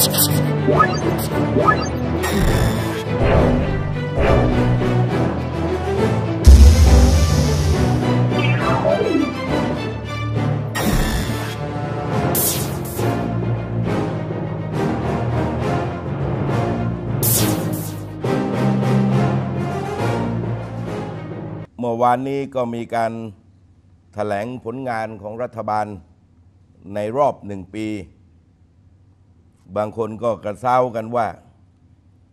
เมื่อวานนี้ก็มีการถแถลงผลงานของรัฐบาลในรอบหนึ่งปีบางคนก็กระเซ้ากันว่า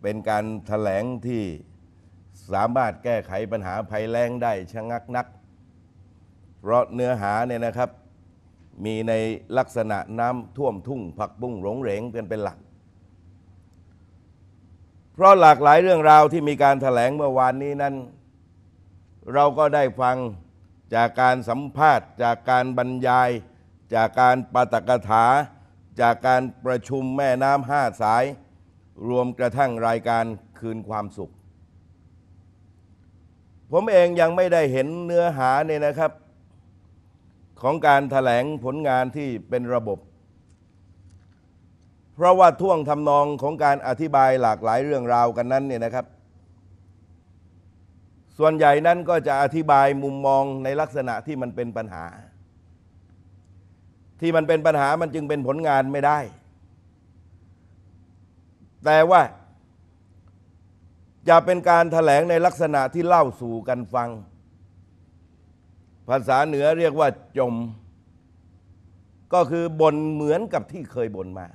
เป็นการถแถลงที่สามารถแก้ไขปัญหาภัยแล้งได้ชะงักนัก เพราะเนื้อหาเนี่ยนะครับ มีในลักษณะน้ำท่วมทุ่งผักบุ้งหลงเหรงเป็นเป็นหลัก เพราะหลากหลายเรื่องราวที่มีการถแถลงเมื่อวานนี้นั้น เราก็ได้ฟังจากการสัมภาษณ์ จากการบรรยายจากการปาตกถาจากการประชุมแม่น้ำห้าสาย รวมกระทั่งรายการคืนความสุข ผมเองยังไม่ได้เห็นเนื้อหาเนี่ยนะครับ ของการถแถลงผลงานที่เป็นระบบ เพราะว่าท่วงทำนองของการอธิบายหลากหลายเรื่องราวกันนั้นเนี่ยนะครับ ส่วนใหญ่นั้นก็จะอธิบายมุมมองในลักษณะที่มันเป็นปัญหาที่มันเป็นปัญหามันจึงเป็นผลงานไม่ได้ แต่ว่า จะเป็นการถแถลงในลักษณะที่เล่าสู่กันฟัง ภาษาเหนือเรียกว่าจม ก็คือบ่นเหมือนกับที่เคยบ่นมา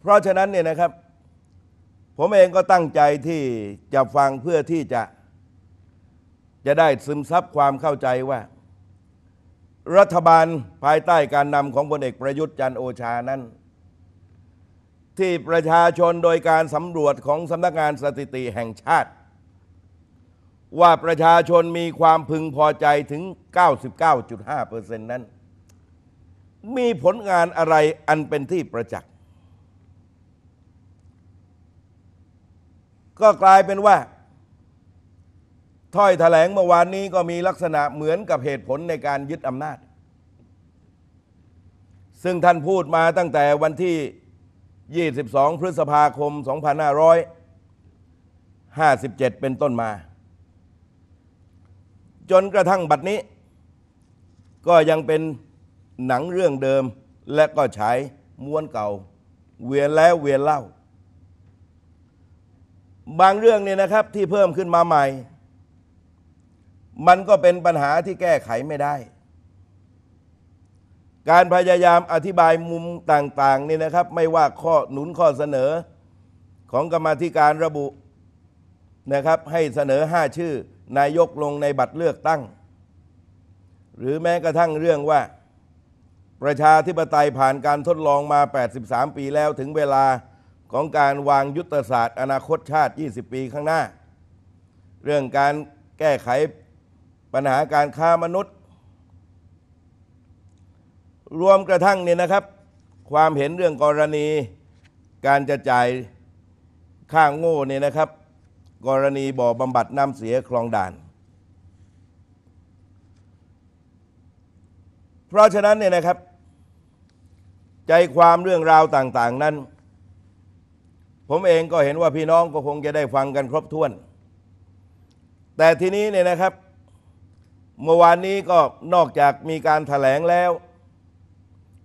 เพราะฉะนั้นเนี่ยนะครับ ผมเองก็ตั้งใจที่จะฟังเพื่อที่จะ จะได้ซึมซับความเข้าใจว่ารัฐบาลภายใต้การนำของพลเอกประยุทธ์จันโอชานั้น ที่ประชาชนโดยการสำรวจของสำนักงานสถิติแห่งชาติ ว่าประชาชนมีความพึงพอใจถึง 99.5%นั้น มีผลงานอะไรอันเป็นที่ประจักษ์ ก็กลายเป็นว่าถ้อยถแถลงเมื่อวานนี้ก็มีลักษณะเหมือนกับเหตุผลในการยึดอำนาจ ซึ่งท่านพูดมาตั้งแต่วันที่22พฤษภาคม 2557 เป็นต้นมา จนกระทั่งบัดนี้ ก็ยังเป็นหนังเรื่องเดิมและก็ใช้ม้วนเก่า เวียนแล้วเวียนเล่า บางเรื่องเนี่ยนะครับที่เพิ่มขึ้นมาใหม่มันก็เป็นปัญหาที่แก้ไขไม่ได้ การพยายามอธิบายมุมต่าง ๆนี่นะครับไม่ว่าข้อหนุนข้อเสนอของกรรมธิการระบุนะครับให้เสนอ 5 ชื่อนายกลงในบัตรเลือกตั้ง หรือแม้กระทั่งเรื่องว่า ประชาธิปไตยผ่านการทดลองมา 83 ปีแล้วถึงเวลาของการวางยุทธศาสตร์อนาคตชาติ 20 ปีข้างหน้า เรื่องการแก้ไขปัญหาการค้ามนุษย์ รวมกระทั่งเนี่ยนะครับ ความเห็นเรื่องกรณีการจะจ่ายค่างโง่เนี่ยนะครับ กรณีบ่อบำบัดน้ำเสียคลองด่าน เพราะฉะนั้นเนี่ยนะครับ ใจความเรื่องราวต่างๆ นั้น ผมเองก็เห็นว่าพี่น้องก็คงจะได้ฟังกันครบถ้วน แต่ทีนี้เนี่ยนะครับเมื่อวานนี้ก็นอกจากมีการถแถลงแล้ว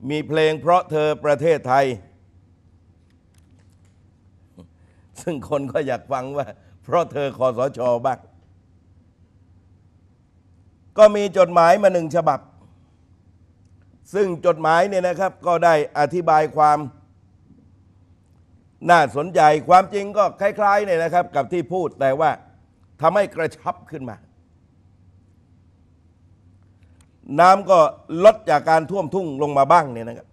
มีเพลงเพราะเธอประเทศไทย ซึ่งคนก็อยากฟังว่าเพราะเธอคอสชอบ้างก็มีจดหมายมาหนึ่งฉบับ ซึ่งจดหมายเนี่ยนะครับ ก็ได้อธิบายความ น่าสนใจความจริงก็คล้ายๆเนี่ยนะครับ กับที่พูดแต่ว่าทำให้กระชับขึ้นมาน้ำก็ลดจากการท่วมทุ่งลงมาบ้างเนี่ยนะครับ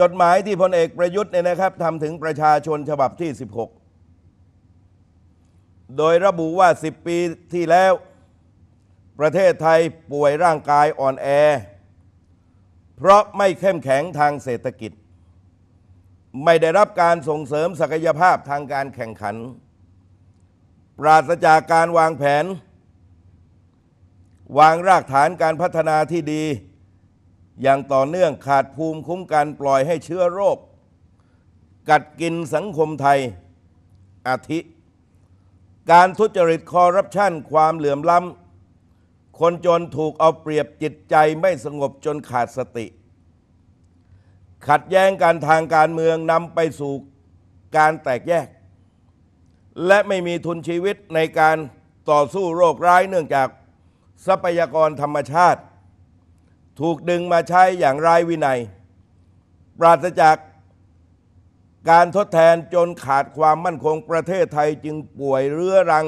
จดหมายที่พลเอกประยุทธ์เนี่ยนะครับทำถึงประชาชนฉบับที่ 16 โดยระบุว่า 10 ปีที่แล้ว ประเทศไทยป่วยร่างกายอ่อนแอ เพราะไม่เข้มแข็งทางเศรษฐกิจ ไม่ได้รับการส่งเสริมศักยภาพทางการแข่งขัน ปราศจากการวางแผนวางรากฐานการพัฒนาที่ดี อย่างต่อเนื่องขาดภูมิคุ้มกันปล่อยให้เชื้อโรค กัดกินสังคมไทย อาทิ การทุจริตคอร์รัปชันความเหลื่อมล้ำคนจนถูกเอาเปรียบจิตใจไม่สงบจนขาดสติ ขัดแย้งการทางการเมืองนำไปสู่การแตกแยก และไม่มีทุนชีวิตในการต่อสู้โรคร้ายเนื่องจากทรัพยากรธรรมชาติ ถูกดึงมาใช้อย่างไร้วินัย ปราศจากการทดแทนจนขาดความมั่นคงประเทศไทยจึงป่วยเรื้อรัง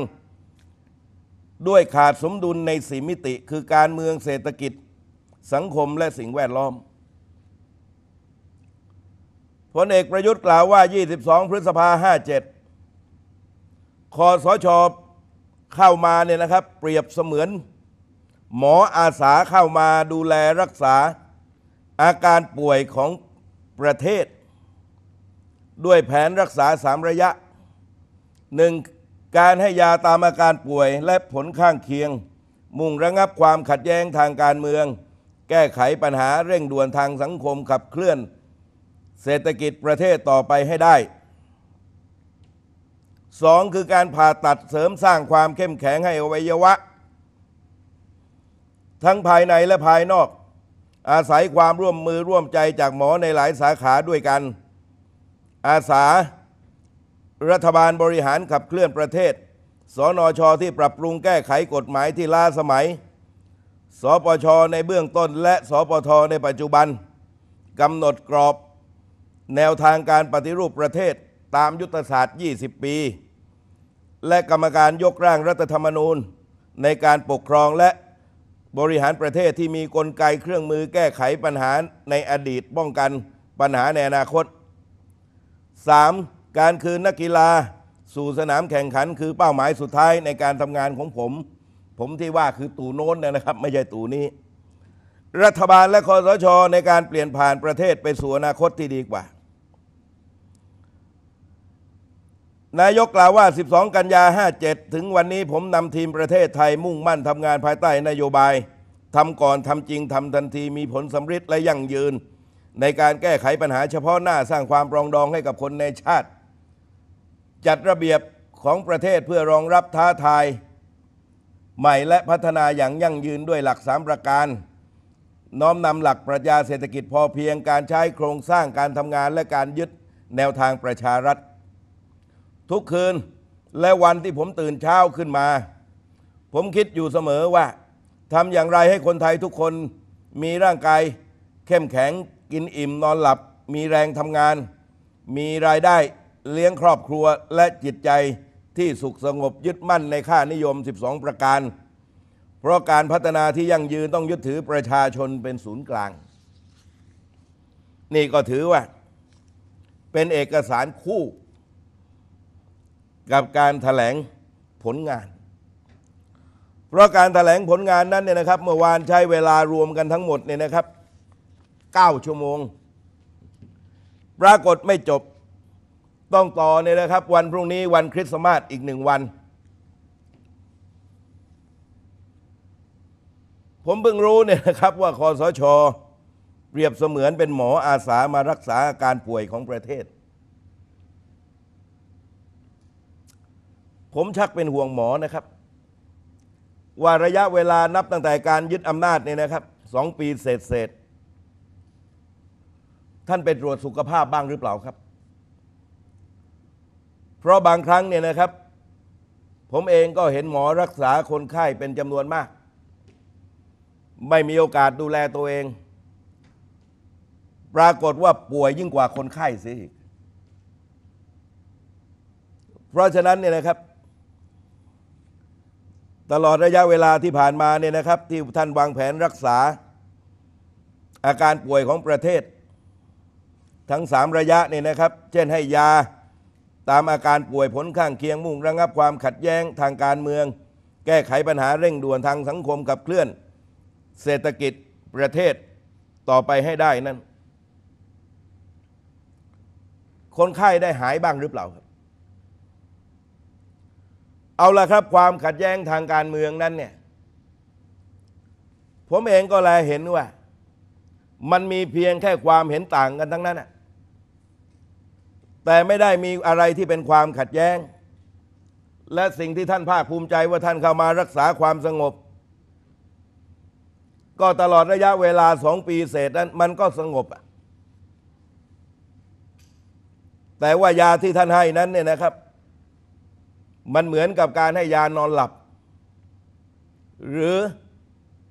ด้วยขาดสมดุลในสีมิติ คือการเมืองเศรษฐกิจสังคมและสิ่งแวดล้อมพลเอกประยุทธ์กล่าวว่า 22 พฤษภา57คอสชเข้ามาเนี่ยนะครับ เปรียบเสมือนหมออาสาเข้ามาดูแลรักษาอาการป่วยของประเทศ ด้วยแผนรักษาสามระยะหนึ่งการให้ยาตามอาการป่วยและผลข้างเคียง มุ่งระงับความขัดแย้งทางการเมือง แก้ไขปัญหาเร่งด่วนทางสังคมขับเคลื่อน เศรษฐกิจประเทศต่อไปให้ได้ 2. คือการผ่าตัดเสริมสร้างความเข้มแข็งให้อวัยวะทั้งภายในและภายนอก อาศัยความร่วมมือร่วมใจจากหมอในหลายสาขาด้วยกัน อาสารัฐบาลบริหารขับเคลื่อนประเทศ สนช ที่ปรับปรุงแก้ไขกฎหมายที่ล้าสมัย สปชในเบื้องต้น และสปทในปัจจุบันกำหนดกรอบแนวทางการปฏิรูปประเทศตามยุทธศาสตร์ 20 ปี และกรรมการยกร่างรัฐธรรมนูญในการปกครองและบริหารประเทศที่มีกลไกเครื่องมือแก้ไขปัญหาในอดีตป้องกันปัญหาในอนาคต 3. การคืนนักกีฬาสู่สนามแข่งขันคือเป้าหมายสุดท้ายในการทำงานของผม ผมที่ว่าคือตู่โน้นนะครับไม่ใช่ตู่นี้ รัฐบาลและคอสช ในการเปลี่ยนผ่านประเทศไปสู่อนาคตที่ดีกว่านายกกล่าวว่า 12 กันยา 57 ถึงวันนี้ผมนำทีมประเทศไทยมุ่งมั่นทำงานภายใต้นโยบายทำก่อนทำจริงทำทันทีมีผลสำเร็จและยั่งยืน ในการแก้ไขปัญหาเฉพาะหน้าสร้างความปรองดองให้กับคนในชาติ จัดระเบียบของประเทศเพื่อรองรับท้าทายใหม่และพัฒนาอย่างยั่งยืนด้วยหลัก 3 ประการ น้อมนำหลักปรัชญาเศรษฐกิจพอเพียงการใช้โครงสร้างการทำงานและการยึดแนวทางประชารัฐทุกคืน และวันที่ผมตื่นเช้าขึ้นมา ผมคิดอยู่เสมอว่าทำอย่างไรให้คนไทยทุกคนมีร่างกายเข้มแข็งกินอิ่มนอนหลับ มีแรงทำงาน มีรายได้เลี้ยงครอบครัวและจิตใจที่สุขสงบยึดมั่นในค่านิยม 12 ประการ เพราะการพัฒนาที่ยั่งยืนต้องยึดถือประชาชนเป็นศูนย์กลาง นี่ก็ถือว่า เป็นเอกสารคู่กับการถแถลงผลงาน เพราะการถแถลงผลงานนั้นเนี่ยนะครับ เมื่อวานใช้เวลารวมกันทั้งหมดเนี่ยนะครับ 9 ชั่วโมง ปรากฏไม่จบต้องต่อเนี่ยนะครับ วันพรุ่งนี้วันคริสต์มาสอีกหนึ่งวัน ผมเพิ่งรู้เนี่ยนะครับ ว่าคอสชเปรียบเสมือนเป็นหมออาสามารักษาอาการป่วยของประเทศผมชักเป็นห่วงหมอนะครับ ว่าระยะเวลานับตั้งแต่การยึดอำนาจเนี่ยนะครับ สองปีเศษเศษท่านไปตรวจสุขภาพบ้างหรือเปล่าครับ เพราะบางครั้งเนี่ยนะครับ ผมเองก็เห็นหมอรักษาคนไข้เป็นจำนวนมาก ไม่มีโอกาสดูแลตัวเอง ปรากฏว่าป่วยยิ่งกว่าคนไข้สิเพราะฉะนั้นเนี่ยนะครับตลอดระยะเวลาที่ผ่านมาเนี่ยนะครับ ที่ท่านวางแผนรักษา อาการป่วยของประเทศ ทั้งสามระยะเนี่ยนะครับ เช่นให้ยาตามอาการป่วยผลข้างเคียงมุ่งระงับความขัดแย้งทางการเมือง แก้ไขปัญหาเร่งด่วนทางสังคมกับเคลื่อน เศรษฐกิจประเทศต่อไปให้ได้นั้นคนไข้ได้หายบ้างหรือเปล่าครับเอาละครับ ความขัดแย้ง ทางการเมืองนั้นเนี่ย ผมเองก็แลเห็นว่ามันมีเพียงแค่ความเห็นต่างกันทั้งนั้นแต่ไม่ได้มีอะไรที่เป็นความขัดแย้ง และสิ่งที่ท่านภาคภูมิใจว่าท่านเข้ามารักษาความสงบ ก็ตลอดระยะเวลาสองปีเศษนั้น มันก็สงบแต่ว่ายาที่ท่านให้นั้นเนี่ยนะครับมันเหมือนกับการให้ยานอนหลับ หรือ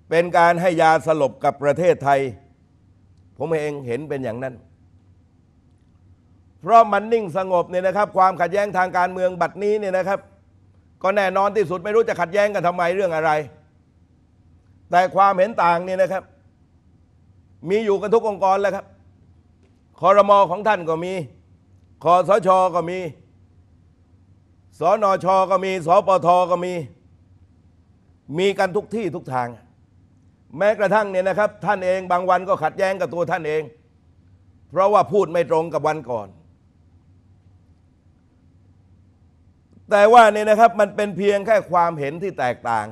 เป็นการให้ยาสลบกับประเทศไทย ผมเองเห็นเป็นอย่างนั้น เพราะมันนิ่งสงบเนี่ยนะครับ ความขัดแย้งทางการเมืองบัดนี้เนี่ยนะครับ ก็แน่นอนที่สุดไม่รู้จะขัดแย้งกันทำไมเรื่องอะไร แต่ความเห็นต่างเนี่ยนะครับ มีอยู่กันทุกองค์กรแล้วครับคอรมอของท่านก็มีคอสช ก็มีสนชก็มี สปทก็มี มีกันทุกที่ทุกทาง แม้กระทั่งเนี่ยนะครับ ท่านเองบางวันก็ขัดแย้งกับตัวท่านเอง เพราะว่าพูดไม่ตรงกับวันก่อน แต่ว่าเนี่ยนะครับมันเป็นเพียงแค่ความเห็นที่แตกต่าง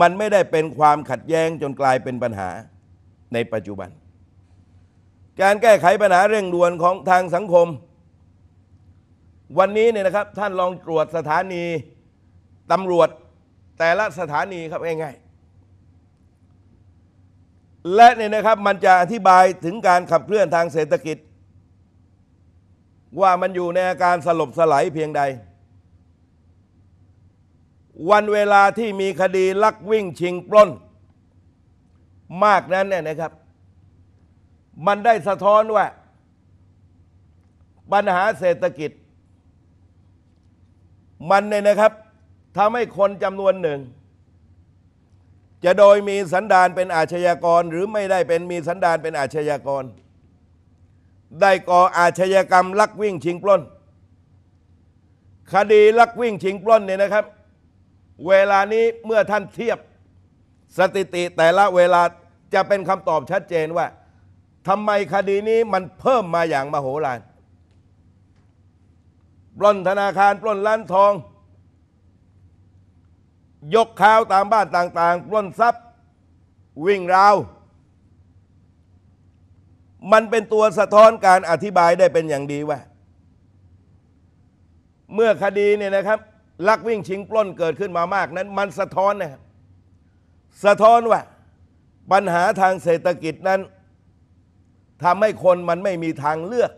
มันไม่ได้เป็นความขัดแย้งจนกลายเป็นปัญหาในปัจจุบัน การแก้ไขปัญหาเร่งด่วนของทางสังคมวันนี้เนี่ยนะครับท่านลองตรวจสถานี ตำรวจแต่ละสถานีครับง่ายๆและเนี่ยนะครับมันจะอธิบายถึงการขับเคลื่อนทางเศรษฐกิจ ว่ามันอยู่ในอาการสลบสลายเพียงใด วันเวลาที่มีคดีลักวิ่งชิงปล้น มากนั้นเนี่ยนะครับ มันได้สะท้อนว่าปัญหาเศรษฐกิจมันเนี่ยนะครับทำให้คนจำนวนหนึ่ง จะโดยมีสันดานเป็นอาชญากร หรือไม่ได้เป็นมีสันดานเป็นอาชญากร ได้ก่ออาชญากรรมลักวิ่งชิงปล้น คดีลักวิ่งชิงปล้นเนี่ยนะครับ เวลานี้เมื่อท่านเทียบสถิติแต่ละเวลาจะเป็นคำตอบชัดเจนว่าทำไมคดีนี้มันเพิ่มมาอย่างมโหฬารปล้นธนาคาร ปล้นร้านทอง ยกข้าวตามบ้านต่างๆ ปล้นทรัพย์ วิ่งราว มันเป็นตัวสะท้อนการอธิบายได้เป็นอย่างดีว่าเมื่อคดีเนี่ยนะครับ ลักวิ่งชิงปล้นเกิดขึ้นมามากนั้นมันสะท้อนนะครับสะท้อนว่าปัญหาทางเศรษฐกิจนั้นทำให้คนมันไม่มีทางเลือก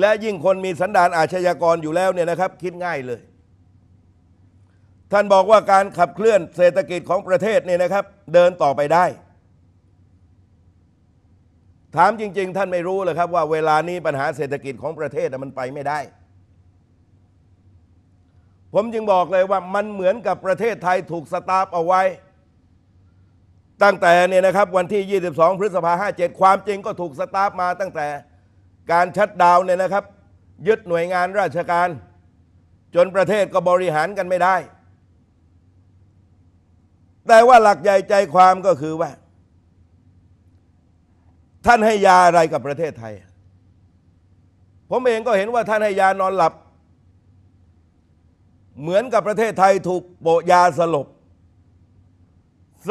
และยิ่งคนมีสันดานอาชญากรอยู่แล้วเนี่ยนะครับ คิดง่ายเลย ท่านบอกว่าการขับเคลื่อนเศรษฐกิจของประเทศเนี่ยนะครับ เดินต่อไปได้ ถามจริงๆ ท่านไม่รู้เลยครับว่าเวลานี้ปัญหาเศรษฐกิจของประเทศมันไปไม่ได้ ผมจึงบอกเลยว่ามันเหมือนกับประเทศไทยถูกสตาร์ฟเอาไว้ ตั้งแต่เนี่ยนะครับ วันที่ 22 พฤษภาห้าเจ็ดความจริงก็ถูกสตาร์ฟมาตั้งแต่การชัดดาวเนี่ยนะครับ ยึดหน่วยงานราชการ จนประเทศก็บริหารกันไม่ได้ แต่ว่าหลักใหญ่ใจความก็คือว่า ท่านให้ยาอะไรกับประเทศไทย ผมเองก็เห็นว่าท่านให้ยานอนหลับ เหมือนกับประเทศไทยถูกโปยาสลบ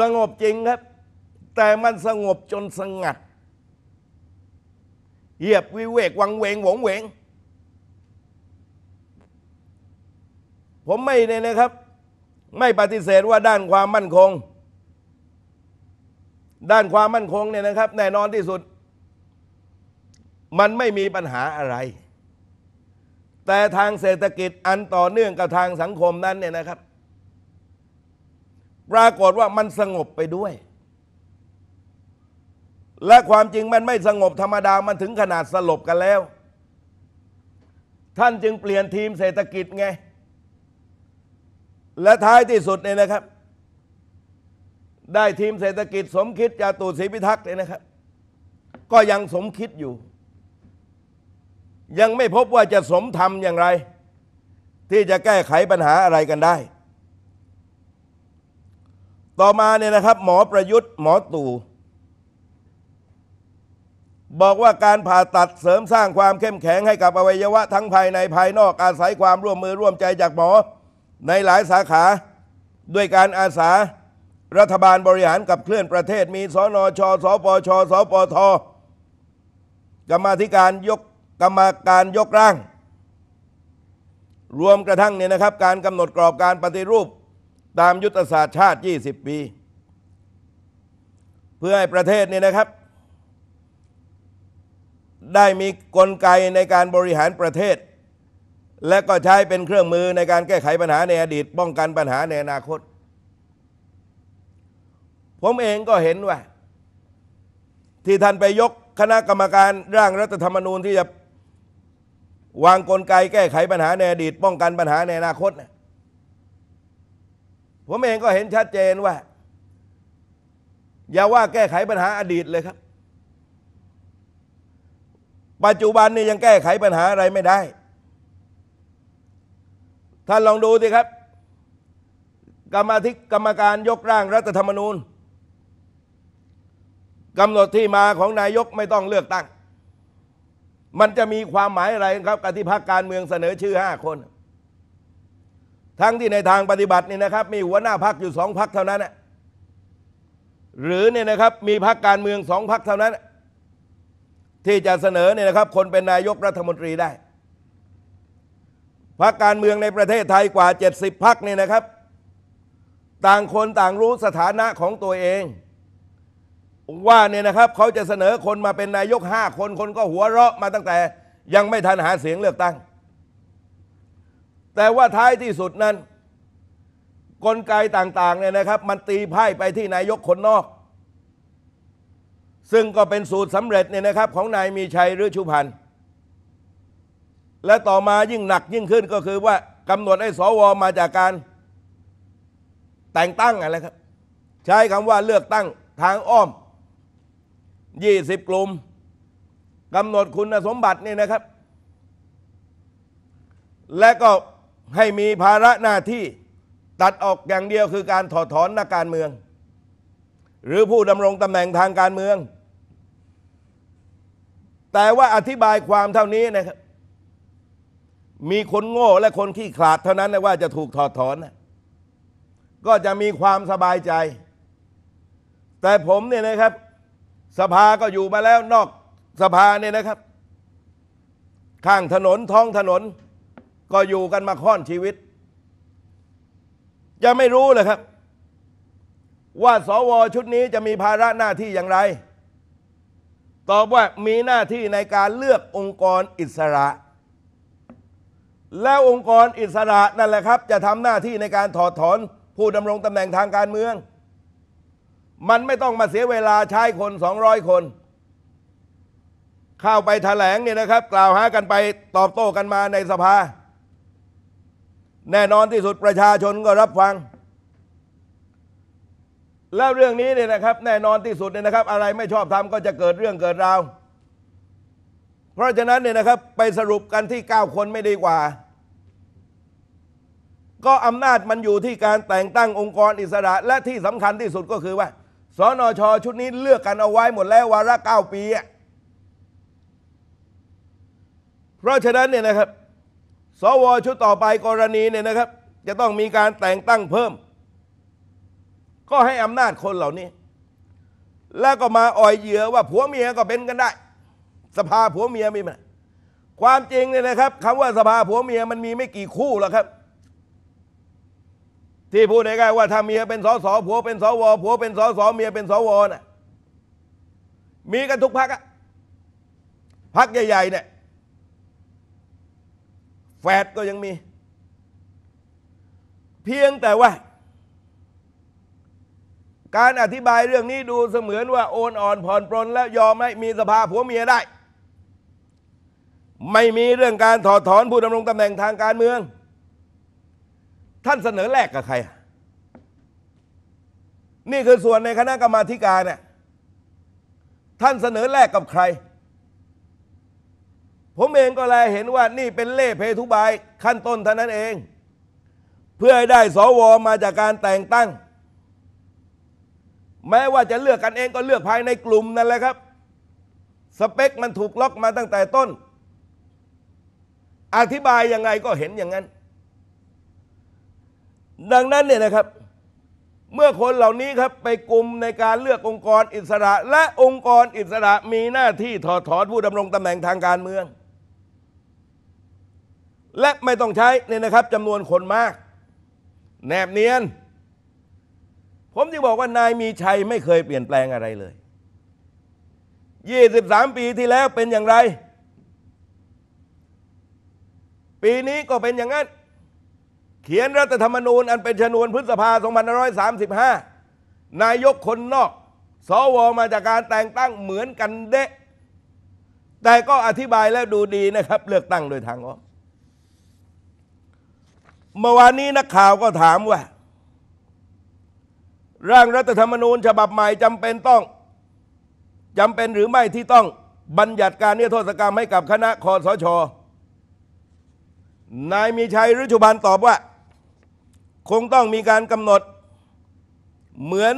สงบจริงครับ แต่มันสงบจนสงัดเหยียบวิเวก วังเวงหวงเวง ผมไม่เนี่ยนะครับ ไม่ปฏิเสธว่าด้านความมั่นคง ด้านความมั่นคงเนี่ยนะครับ แน่นอนที่สุด มันไม่มีปัญหาอะไร แต่ทางเศรษฐกิจอันต่อเนื่องกับทางสังคมนั้นเนี่ยนะครับ ปรากฏว่ามันสงบไปด้วยและความจริงมันไม่สงบธรรมดา มันถึงขนาดสลบกันแล้ว ท่านจึงเปลี่ยนทีมเศรษฐกิจไง และท้ายที่สุดเนี่ยนะครับ ได้ทีมเศรษฐกิจสมคิดจาตุศรีพิทักษ์เลยนะครับ ก็ยังสมคิดอยู่ ยังไม่พบว่าจะสมธรรมอย่างไร ที่จะแก้ไขปัญหาอะไรกันได้ ต่อมาเนี่ยนะครับ หมอประยุทธ์ หมอตู่บอกว่าการผ่าตัดเสริมสร้างความเข้มแข็งให้กับอวัยวะทั้งภายในภายนอก อาศัยความร่วมมือร่วมใจจากหมอในหลายสาขาด้วยการอาสารัฐบาลบริหารกับเคลื่อนประเทศมี สนชสปชสปทกรรมธิการยกกรรมการยกร่าง รวมกระทั่งเนี่ยนะครับ การกำหนดกรอบการปฏิรูปตามยุทธศาสตร์ชาติ 20 ปี เพื่อให้ประเทศเนี่ยนะครับได้มีกลไกในการบริหารประเทศ และก็ใช้เป็นเครื่องมือในการแก้ไขปัญหาในอดีต ป้องกันปัญหาในอนาคต ผมเองก็เห็นว่า ที่ท่านไปยกคณะกรรมการร่างรัฐธรรมนูญที่จะวางกลไกแก้ไขปัญหาในอดีต ป้องกันปัญหาในอนาคตผมเองก็เห็นชัดเจนว่า อย่าว่าแก้ไขปัญหาอดีตเลยครับปัจจุบันนี่ยังแก้ไขปัญหาอะไรไม่ได้ ท่านลองดูสิครับ กรรมธิกรรมการยกร่างรัฐธรรมนูญกำหนดที่มาของนายกไม่ต้องเลือกตั้ง มันจะมีความหมายอะไรครับ กับที่พรรคการเมืองเสนอชื่อห้าคน ทั้งที่ในทางปฏิบัตินี่นะครับ มีหัวหน้าพักอยู่สองพักเท่านั้น หรือเนี่ยนะครับมีพักการเมืองสองพักเท่านั้นที่จะเสนอเนี่ยนะครับ คนเป็นนายกรัฐมนตรีได้ พรรคการเมืองในประเทศไทยกว่า 70พรรคเนี่ยนะครับ ต่างคนต่างรู้สถานะของตัวเองว่าเนี่ยนะครับเขาจะเสนอคนมาเป็นนายกห้าคนคนก็หัวเราะมาตั้งแต่ยังไม่ทันหาเสียงเลือกตั้ง แต่ว่าท้ายที่สุดนั้น กลไกต่างๆเนี่ยนะครับ มันตีไพ่ไปที่นายกคนนอกซึ่งก็เป็นสูตรสำเร็จเนี่ยนะครับ ของนายมีชัยฤชุพันธ์ และต่อมายิ่งหนักยิ่งขึ้นก็คือว่ากำหนดให้สวมาจากการแต่งตั้งอะไรครับใช้คำว่าเลือกตั้งทางอ้อม 20 กลุ่มกำหนดคุณสมบัตินี่นะครับ และก็ให้มีภาระหน้าที่ตัดออกอย่างเดียวคือการถอดถอนนักการเมือง หรือผู้ดำรงตำแหน่งทางการเมืองแต่ว่าอธิบายความเท่านี้นะครับ มีคนโง่และคนขี้ขลาดเท่านั้นนะว่าจะถูกถอดถอนนะก็จะมีความสบายใจ แต่ผมเนี่ยนะครับ สภาก็อยู่มาแล้ว นอกสภาเนี่ยนะครับ ข้างถนนท้องถนนก็อยู่กันมาค่อนชีวิตจะไม่รู้เลยครับ ว่าสวชุดนี้จะมีภาระหน้าที่อย่างไรตอบว่ามีหน้าที่ในการเลือกองค์กรอิสระ แล้วองค์กรอิสระนั่นแหละครับ จะทำหน้าที่ในการถอดถอนผู้ดำรงตำแหน่งทางการเมือง มันไม่ต้องมาเสียเวลาใช้คน 200 คน เข้าไปถแถลงเนี่ยนะครับ กล่าวหากันไปตอบโต้กันมาในสภา แน่นอนที่สุดประชาชนก็รับฟังแล้วเรื่องนี้เนี่ยนะครับแน่นอนที่สุดเนี่ยนะครับอะไรไม่ชอบทำก็จะเกิดเรื่องเกิดราวเพราะฉะนั้นเนี่ยนะครับไปสรุปกันที่ 9 คนไม่ดีกว่า ก็อำนาจมันอยู่ที่การแต่งตั้งองค์กรอิสระ และที่สำคัญที่สุดก็คือว่าสนช ชุดนี้เลือกกันเอาไว้หมดแล้ววาระ 9 ปี เพราะฉะนั้นเนี่ยนะครับสวชุดต่อไปกรณีเนี่ยนะครับ จะต้องมีการแต่งตั้งเพิ่มก็ให้อำนาจคนเหล่านี้ แล้วก็มาอ่อยเหยื่อว่าผัวเมียก็เป็นกันได้ สภาผัวเมียมีไหมความจริงเนี่ยนะครับคำว่าสภาผัวเมียมันมีไม่กี่คู่หรอกครับ ที่พูดง่ายๆว่าถ้าเมียเป็นสสผัวเป็นสวผัวเป็นสสเมียเป็นสวน่ะมีกันทุกพักอะพักใหญ่ๆเนี่ยแฝดก็ยังมี เพียงแต่ว่าการอธิบายเรื่องนี้ดูเสมือนว่าโอนอ่อนผ่อนปลนแล้วยอมให้มีสภาผัวเมียได้ ไม่มีเรื่องการถอดถอนผู้ดำรงตำแหน่งทางการเมือง ท่านเสนอแลกกับใคร นี่คือส่วนในคณะกรรมาการเนี่ยท่านเสนอแลกกับใคร ผมเองก็เลยเห็นว่านี่เป็นเล่เพทุบาย ขั้นต้นเท่านั้นเอง เพื่อให้ได้สวมาจากการแต่งตั้งแม้ว่าจะเลือกกันเองก็เลือกภายในกลุ่มนั่นแหละครับ สเปคมันถูกล็อกมาตั้งแต่ต้น อธิบายยังไงก็เห็นอย่างนั้น ดังนั้นเนี่ยนะครับ เมื่อคนเหล่านี้ครับ ไปกลุ่มในการเลือกองค์กรอิสระ และองค์กรอิสระมีหน้าที่ถอดถอนผู้ดำรงตำแหน่งทางการเมือง และไม่ต้องใช้เนี่ยนะครับจำนวนคนมาก แนบเนียนผมจะบอกว่านายมีชัยไม่เคยเปลี่ยนแปลงอะไรเลย 23 ปีที่แล้วเป็นอย่างไร ปีนี้ก็เป็นอย่างนั้น เขียนรัฐธรรมนูญอันเป็นชนวนพฤษภา2535 นายกคนนอก สวมาจากการแต่งตั้งเหมือนกันเดะแต่ก็อธิบายแล้วดูดีนะครับ เลือกตั้งโดยทางอ้อมเมื่อวานนี้นักข่าวก็ถามว่าร่างรัฐธรรมนูญฉบับใหม่จำเป็นต้องจำเป็นหรือไม่ที่ต้องบัญญัติการเนี่ยโทษกรรม ให้กับคณะคอสชนายมีชัยรุชุบันตอบว่า คงต้องมีการกำหนดเหมือน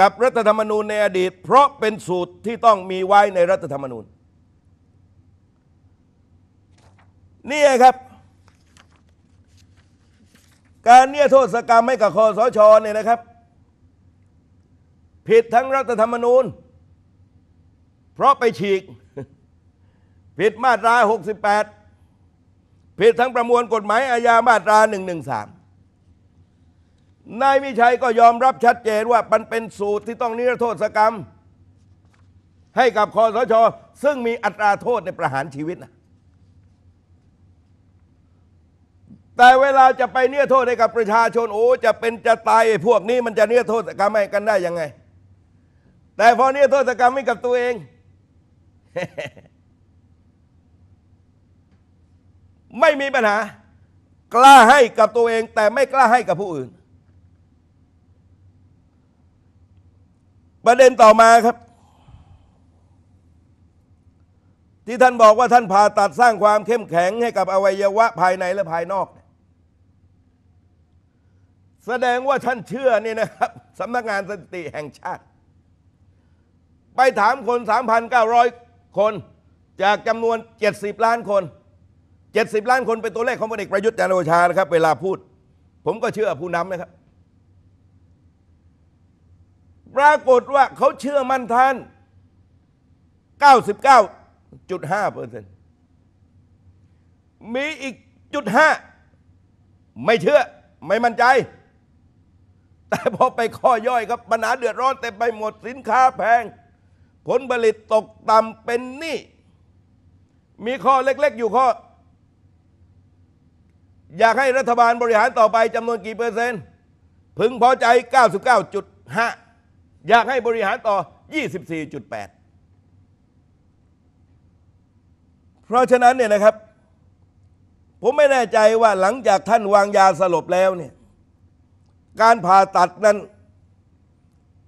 กับรัฐธรรมนูญในอดีต เพราะเป็นสูตรที่ต้องมีไว้ในรัฐธรรมนูญ นี่ครับ การเนี่ยโทษกรรมให้กับคอสชเนี่ยนะครับผิดทั้งรัฐธรรมนูญ เพราะไปฉีก ผิดมาตรา 68 ผิดทั้งประมวลกฎหมาย อาญามาตรา 113นายวิชัยก็ยอมรับชัดเจนว่ามันเป็นสูตรที่ต้องนิรโทษกรรม ให้กับคอสชซึ่งมีอัตราโทษในประหารชีวิตนะแต่เวลาจะไปเนื้อโทษให้กับประชาชนโอ้จะเป็นจะตายไอ้พวกนี้มันจะเนื้อโทษกรรมให้กันได้ยังไงแต่พอเนี่ยโทษกรรมให้กับตัวเอง ไม่มีปัญหา กล้าให้กับตัวเองแต่ไม่กล้าให้กับผู้อื่นประเด็นต่อมาครับ ที่ท่านบอกว่าท่านผ่าตัดสร้างความเข้มแข็งให้กับอวัยวะภายในและภายนอก แสดงว่าท่านเชื่อนี่นะครับสำนักงานสถิติแห่งชาติไปถามคน 3,900 คน จากจำนวน 70 ล้านคน 70 ล้านคนเป็นตัวเลขของพลเอกประยุทธ์จันโอชานะครับเวลาพูด ผมก็เชื่อผู้นำนะครับ ปรากฏว่าเขาเชื่อมั่นท่าน99.5เปอร์เซ็นต์มีอีกจุดห้า ไม่เชื่อไม่มั่นใจ แต่พอไปข้อย่อยครับปัญหาเดือดร้อนเต็มไปหมดสินค้าแพงผลผลิตตกต่ำเป็นหนี้ มีข้อเล็ก ๆอยู่ข้อ อยากให้รัฐบาลบริหารต่อไปจำนวนกี่เปอร์เซ็นต์ พึงพอใจ 99.5 อยากให้บริหารต่อ 24.8 เพราะฉะนั้นเนี่ยนะครับ ผมไม่แน่ใจว่าหลังจากท่านวางยาสลบแล้วเนี่ยการผ่าตัดนั้น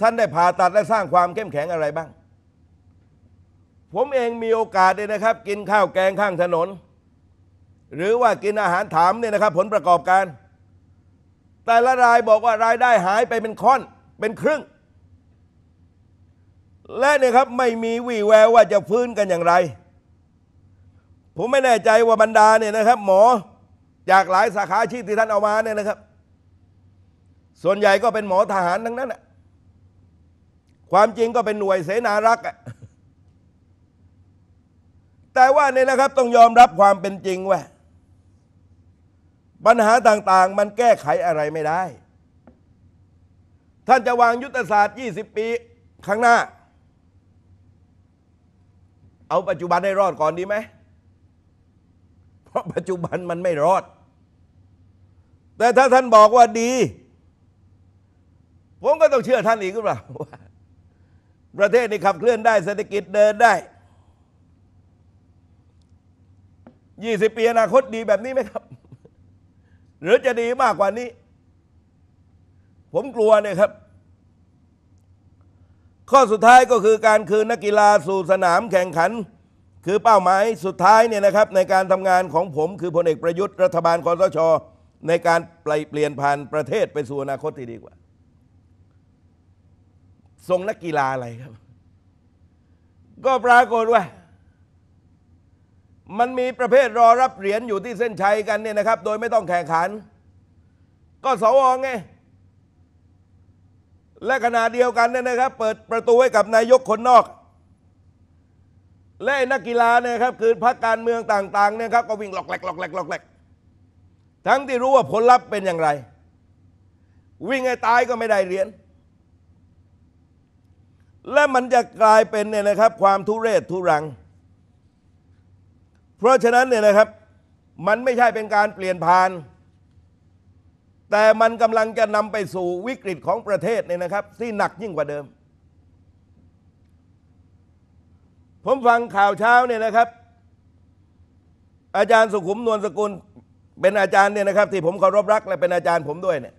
ท่านได้ผ่าตัดและสร้างความเข้มแข็งอะไรบ้างผมเองมีโอกาสเลยนะครับ กินข้าวแกงข้างถนน หรือว่ากินอาหารถามเนี่ยนะครับผลประกอบการ แต่ละรายบอกว่ารายได้หายไปเป็นค่อนเป็นครึ่ง และเนี่ยครับไม่มีวี่แววว่าจะฟื้นกันอย่างไร ผมไม่แน่ใจว่าบรรดาเนี่ยนะครับ หมอจากหลายสาขาชีพที่ท่านเอามาเนี่ยนะครับ ส่วนใหญ่ก็เป็นหมอทหารทั้งนั้นความจริงก็เป็นหน่วยเสนารักษ์แต่ว่าเนี่ยนะครับต้องยอมรับความเป็นจริงว่าปัญหาต่างๆมันแก้ไขอะไรไม่ได้ ท่านจะวางยุทธศาสตร์ 20 ปีข้างหน้า เอาปัจจุบันให้รอดก่อนดีไหมเพราะปัจจุบันมันไม่รอด แต่ถ้าท่านบอกว่าดี ผมก็ต้องเชื่อท่านอีกหรือเปล่า ประเทศนี้ขับเคลื่อนได้เศรษฐกิจเดินได้ยี่สิบปีอนาคตดีแบบนี้ไหมครับ หรือจะดีมากกว่านี้ ผมกลัว เนี่ย ครับ ข้อสุดท้ายก็คือการคืนนักกีฬาสู่ สนามแข่งขัน คือเป้าหมายสุดท้าย เนี่ย นะครับ ในการทำงานของผมคือพลเอก ประยุทธ์รัฐบาลคอสช ในการเปลี่ยนผ่านประเทศ ไปสู่อนาคตที่ดีกว่าส่งนักกีฬาอะไรครับ ก็ปรากฏว่ามันมีประเภทรอรับเหรียญอยู่ที่เส้นชัยกันเนี่ยนะครับ โดยไม่ต้องแข่งขันก็สวไงและขณะเดียวกันเนี่ยนะครับ เปิดประตูให้กับนายกคนนอก และนักกีฬาเนี่ยครับคือพรรคการเมืองต่างๆเนี่ยครับก็วิ่งหลอกแหลกหลอกแหลกหลอกแหลกทั้งที่รู้ว่าผลลัพธ์เป็นอย่างไร วิ่งให้ตายก็ไม่ได้เหรียญและมันจะกลายเป็นเนี่ยนะครับความทุเรศทุรังเพราะฉะนั้นเนี่ยนะครับมันไม่ใช่เป็นการเปลี่ยนผ่าน แต่มันกำลังจะนำไปสู่วิกฤตของประเทศเนี่ยนะครับที่หนักยิ่งกว่าเดิม ผมฟังข่าวเช้าเนี่ยนะครับ อาจารย์สุขุมนวลสกุลเป็นอาจารย์เนี่ยนะครับ ที่ผมเคารพรักและเป็นอาจารย์ผมด้วยเนี่ย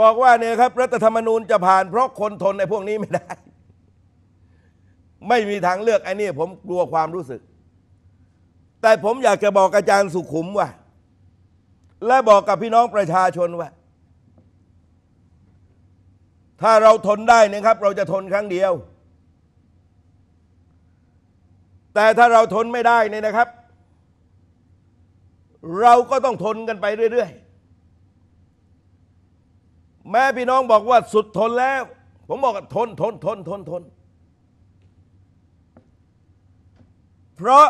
บอกว่าเนี่ยครับรัฐธรรมนูญจะผ่านเพราะคนทนในพวกนี้ไม่ได้ไม่มีทางเลือกไอ้นี่ผมกลัวความรู้สึก แต่ผมอยากจะบอกอาจารย์สุขุมว่าและบอกกับพี่น้องประชาชนว่า ถ้าเราทนได้นะครับ เราจะทนครั้งเดียว แต่ถ้าเราทนไม่ได้เนี่ยนะครับ เราก็ต้องทนกันไปเรื่อย ๆ แม่พี่น้องบอกว่าสุดทนแล้ว ผมบอกทนทนทนทนทนทนเพราะ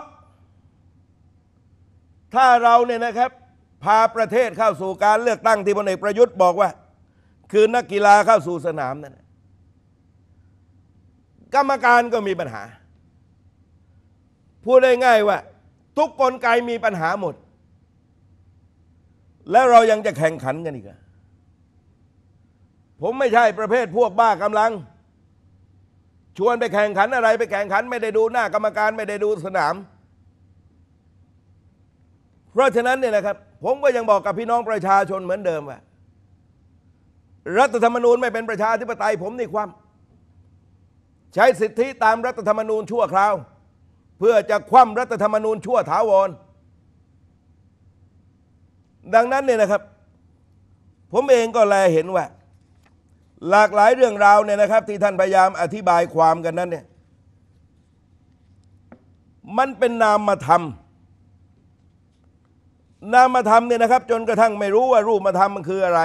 ถ้าเราเนี่ยนะครับ พาประเทศเข้าสู่การเลือกตั้งที่พลเอกประยุทธ์บอกว่า คือนักกีฬาเข้าสู่สนามนั่นกรรมการก็มีปัญหา พูดได้ง่ายว่า ทุกกลไกมีปัญหาหมด แล้วเรายังจะแข่งขันกันอีกผมไม่ใช่ประเภทพวกบ้ากำลังชวนไปแข่งขันอะไรไปแข่งขันไม่ได้ดูหน้ากรรมการไม่ได้ดูสนาม เพราะฉะนั้นเนี่ยนะครับผมก็ยังบอกกับพี่น้องประชาชนเหมือนเดิมว่ารัฐธรรมนูญไม่เป็นประชาธิปไตย ผมนี่ความ ใช้สิทธิตามรัฐธรรมนูญชั่วคราวเพื่อจะคว่ำรัฐธรรมนูญชั่วถาวร ดังนั้นเนี่ยนะครับ ผมเองก็แลเห็นว่าหลากหลายเรื่องราวเนี่ยนะครับที่ท่านพยายามอธิบายความกันนั้นเนี่ยมันเป็นนามธรรม นามธรรมเนี่ยนะครับ จนกระทั่งไม่รู้ว่ารูปธรรมมันคืออะไร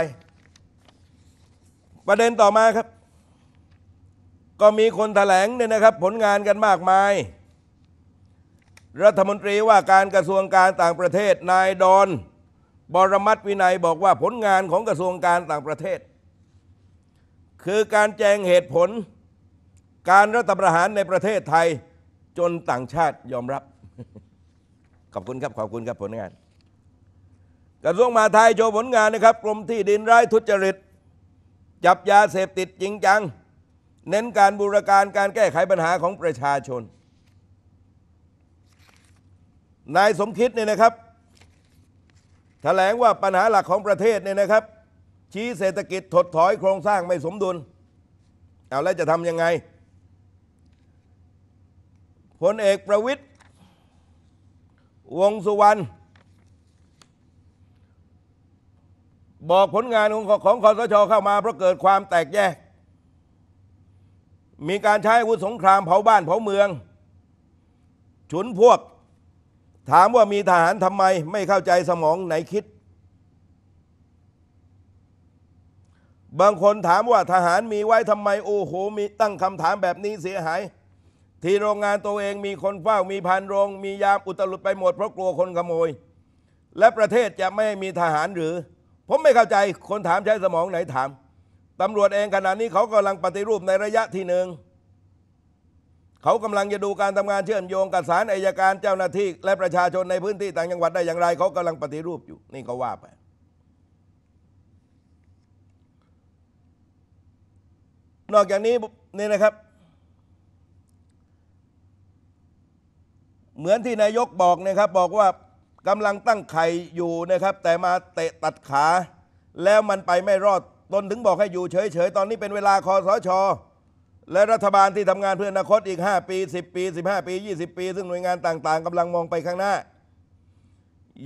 ประเด็นต่อมาครับ ก็มีคนแถลงเนี่ยนะครับ ผลงานกันมากมาย รัฐมนตรีว่าการกระทรวงการต่างประเทศ นายดอนบรมัตวินัยบอกว่าผลงานของกระทรวงการต่างประเทศคือการแจงเหตุผลการรัฐประหารในประเทศไทยจนต่างชาติยอมรับ ขอบคุณครับขอบคุณครับผลงาน กระทรวงมหาไทยโชว์ผลงานนะครับกรมที่ดินไร้ทุจริต จับยาเสพติดจริงจัง เน้นการบูรการการแก้ไขปัญหาของประชาชน นายสมคิดเนี่ยนะครับถแถลงว่าปัญหาหลักของประเทศเนี่ยนะครับชี้เศรษฐกิจถดถอยโครงสร้างไม่สมดุลเอาแล้วจะทำยังไงพลเอกประวิทย์วงสุวรรณบอกผลงานของของคอสชเข้ามาเพราะเกิดความแตกแยก มีการใช้อาวุธสงครามเผาบ้านเผาเมืองฉุนพวก ถามว่ามีทหารทำไมไม่เข้าใจสมองไหนคิดบางคนถามว่าทหารมีไว้ทำไม โอ้โหมีตั้งคำถามแบบนี้เสียหาย ที่โรงงานตัวเองมีคนเฝ้ามีพันโรง มียามอุตลุดไปหมดเพราะกลัวคนขโมย และประเทศจะไม่มีทหารหรือ ผมไม่เข้าใจคนถามใช้สมองไหนถามตำรวจเองขณะนี้เขากำลังปฏิรูปในระยะที่หนึ่ง เขากำลังจะดูการทำงานเชื่อมโยงกับสารอายการเจ้าหน้าที่และประชาชนในพื้นที่ต่างจังหวัดได้อย่างไร เขากำลังปฏิรูปอยู่นี่ก็ว่าไปนอกจากนี้นี่นะครับ เหมือนที่นายกบอกนะครับบอกว่ากำลังตั้งไข่อยู่นะครับ แต่มาเตะตัดขา แล้วมันไปไม่รอดตนถึงบอกให้อยู่เฉยๆ ตอนนี้เป็นเวลาคอสชและรัฐบาลที่ทำงานเพื่ออนาคตอีก 5 ปี 10 ปี 15 ปี 20 ปี ซึ่งหน่วยงานต่างๆกำลังมองไปข้างหน้า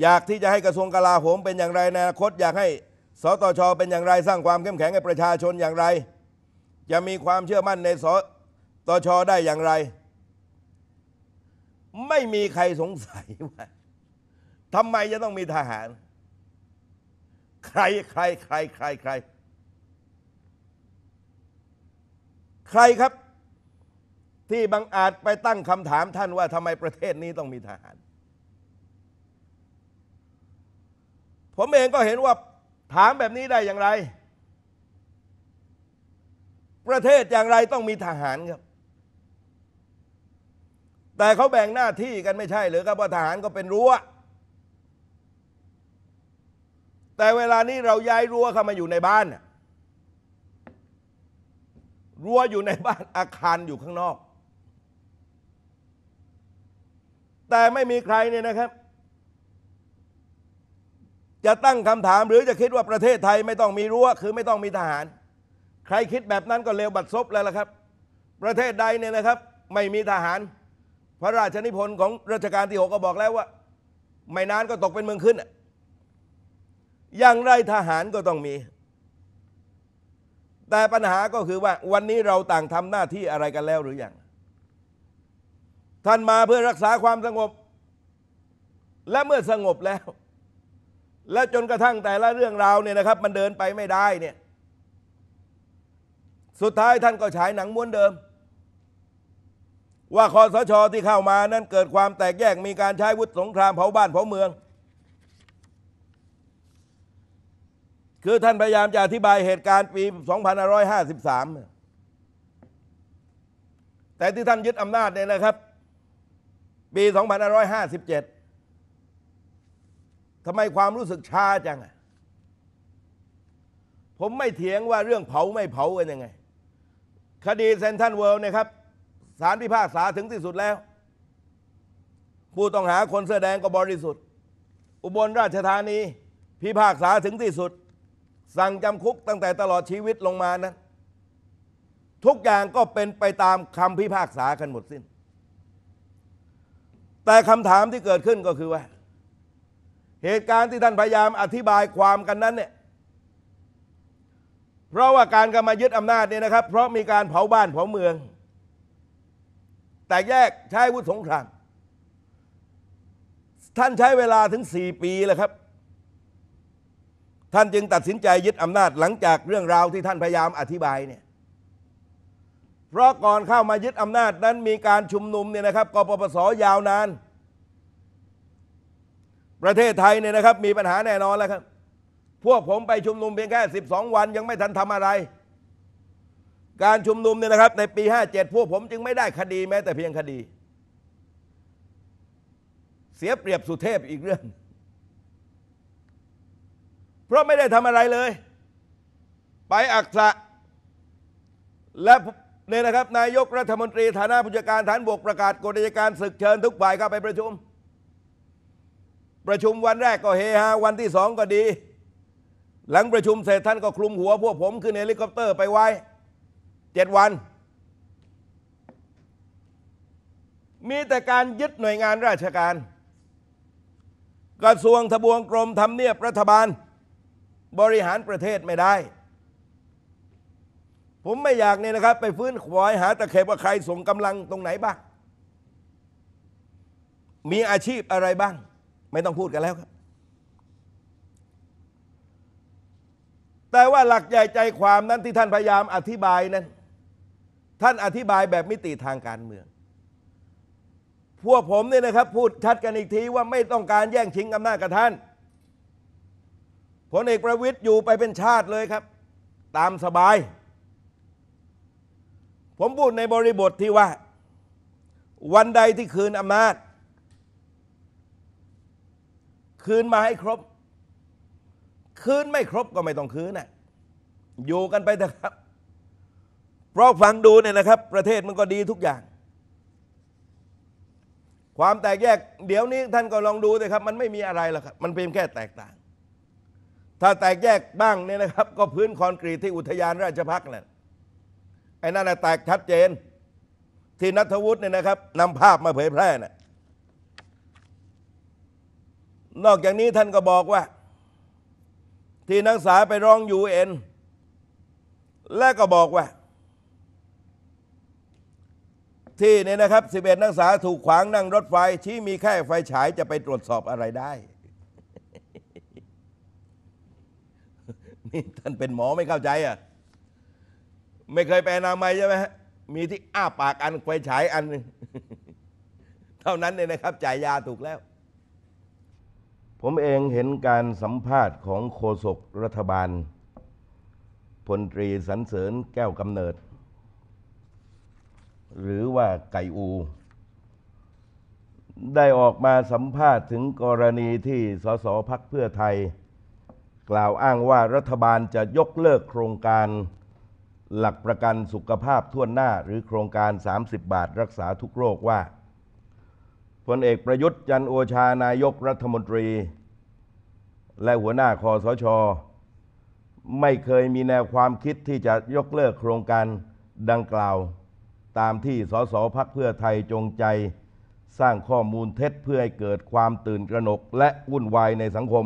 อยากที่จะให้กระทรวงกลาโหมเป็นอย่างไรในอนาคต อยากให้สตชเป็นอย่างไรสร้างความเข้มแข็งให้ประชาชนอย่างไรจะมีความเชื่อมั่นในสตชได้อย่างไร ไม่มีใครสงสัยว่าทำไมจะต้องมีทหาร ใครใครใครใครใคร ใครครับ ที่บังอาจไปตั้งคำถามท่านว่าทำไมประเทศนี้ต้องมีทหาร ผมเองก็เห็นว่าถามแบบนี้ได้อย่างไรประเทศอย่างไรต้องมีทหารครับ แต่เขาแบ่งหน้าที่กันไม่ใช่หรือครับว่าทหาร ก็เป็นรั้ว แต่เวลานี้เราย้ายรั้วเข้ามาอยู่ในบ้านรั้วอยู่ในบ้านอาคารอยู่ข้างนอก แต่ไม่มีใครเนี่ยนะครับ จะตั้งคำถามหรือจะคิดว่าประเทศไทยไม่ต้องมีรั้ว คือไม่ต้องมีทหารใครคิดแบบนั้นก็เลวบัดซบแล้วล่ะครับ ประเทศใดเนี่ยนะครับ ไม่มีทหาร พระราชนิพนธ์ของรัชกาลที่หกก็บอกแล้วว่า ไม่นานก็ตกเป็นเมืองขึ้นอย่างไรทหารก็ต้องมี แต่ปัญหาก็คือว่าวันนี้เราต่างทำหน้าที่อะไรกันแล้วหรืออยังท่านมาเพื่อรักษาความสงบ และเมื่อสงบแล้ว และจนกระทั่งแต่ละเรื่องราวเนี่ยนะครับ มันเดินไปไม่ได้เนี่ยสุดท้ายท่านก็ฉายหนังม้วนเดิม ว่าคอสชอที่เข้ามานั้นเกิดความแตกแยกมีการใช้วุฒิสงครามเผาบ้านเผาเมือง คือท่านพยายามจะอธิบายเหตุการณ์ปี2553 แต่ที่ท่านยึดอำนาจเนี่ยนะครับ ปี2557 ทำไมความรู้สึกชาจังผมไม่เถียงว่าเรื่องเผาไม่เผากันยังไงคดีเซนทันเวิลด์นะครับศาลพิพากษาถึงที่สุดแล้ว ผู้ต้องหาคนเสื้อแดงก็บริสุทธิ์ อุบลราชธานี พิพากษาถึงที่สุด สั่งจำคุกตั้งแต่ตลอดชีวิตลงมานั้นทุกอย่างก็เป็นไปตามคำพิพากษากันหมดสิน้น แต่คำถามที่เกิดขึ้นก็คือว่า เหตุการณ์ที่ท่านพยายามอธิบายความกันนั้นเนี่ยเพราะว่าการกำมายึดอำนาจเนี่ยนะครับ เพราะมีการเผาบ้านเผาเมือง แต่แยกใช้วุฒิสงครามท่านใช้เวลาถึงสี่ปีแล้วครับ ท่านจึงตัดสินใจยึดอำนาจหลังจากเรื่องราวที่ท่านพยายามอธิบายเนี่ย เพราะก่อนเข้ามายึดอำนาจนั้นมีการชุมนุมเนี่ยนะครับกปปสยาวนาน ประเทศไทยเนี่ยนะครับมีปัญหาแน่นอนแล้วครับพวกผมไปชุมนุมเพียงแค่ 12 วัน ยังไม่ทันทำอะไร การชุมนุมเนี่ยนะครับในปี 57 พวกผมจึงไม่ได้คดีแม้แต่เพียงคดี เสียเปรียบสุเทพอีกเรื่อง เพราะไม่ได้ทำอะไรเลย ไปอักษะและเนี่ยนะครับนายกรัฐมนตรีฐานะผู้จัดการฐานบวกประกาศกฎอัยการศึกเชิญ ทุกฝ่ายเข้าไปประชุม ประชุมวันแรกก็เฮฮาวันที่สองก็ดีหลังประชุมเสร็จท่านก็คลุมหัว พวกผมขึ้นเฮลิคอปเตอร์ไปไว้เจ็ดวัน มีแต่การยึดหน่วยงานราชการ กระทรวงทบวงกรมทำเนียบรัฐบาลบริหารประเทศไม่ได้ ผมไม่อยากเนี่ยนะครับ ไปฟื้นขวายหาตะเข็บว่าใครส่งกำลังตรงไหนบ้างมีอาชีพอะไรบ้าง ไม่ต้องพูดกันแล้วครับแต่ว่าหลักใหญ่ใจความนั้นที่ท่านพยายามอธิบายนั้น ท่านอธิบายแบบมิติทางการเมือง พวกผมเนี่ยนะครับพูดชัดกันอีกทีว่าไม่ต้องการแย่งชิงอำนาจกับท่านพลเอกประวิทย์อยู่ไปเป็นชาติเลยครับ ตามสบาย ผมพูดในบริบทที่ว่าวันใดที่คืนอำนาจคืนมาให้ครบคืนไม่ครบก็ไม่ต้องคืนนะอยู่กันไปเถอะครับ เพราะฟังดูเนี่ยนะครับ ประเทศมันก็ดีทุกอย่าง ความแตกแยก เดี๋ยวนี้ท่านก็ลองดูเลยครับมันไม่มีอะไรหรอกครับมันเพียงแค่แตกต่าง ถ้าแตกแยกบ้างเนี่ยนะครับ ก็พื้นคอนกรีตที่อุทยานราชพักนั่นไอ้นั่นแตกชัดเจน ที่นัทวุฒิเนี่ยนะครับนำภาพมาเผยแพร่น่ะ นอกจากนี้ท่านก็บอกว่าที่นักศึกษาไปร้องยูเอ็นและก็บอกว่า ที่นี่นะครับ 11 นักศึกษาถูกขวางนั่งรถไฟ ที่มีแค่ไฟฉายจะไปตรวจสอบอะไรได้นี่ท่านเป็นหมอไม่เข้าใจอ่ะไม่เคยไปนามัยใช่ไหมฮะมีที่อ้าปากอัน ไฟฉายอันนึงเท่านั้นเนี่ยนะครับ จ่ายยาถูกแล้วผมเองเห็นการสัมภาษณ์ของโฆษกรัฐบาลพลตรีสันเสริญแก้วกำเนิด หรือว่าไก่อู ได้ออกมาสัมภาษณ์ถึงกรณีที่สสพักเพื่อไทย กล่าวอ้างว่ารัฐบาลจะยกเลิกโครงการหลักประกันสุขภาพทั่วหน้าหรือโครงการ 30 บาทรักษาทุกโรคว่าพลเอกประยุทธ์จันโอชานายกรัฐมนตรีและหัวหน้าคอสชไม่เคยมีแนวความคิดที่จะยกเลิกโครงการดังกล่าว ตามที่สสพักเพื่อไทยจงใจสร้างข้อมูลเท็จเพื่อให้เกิดความตื่นกระหนกและวุ่นวายในสังคม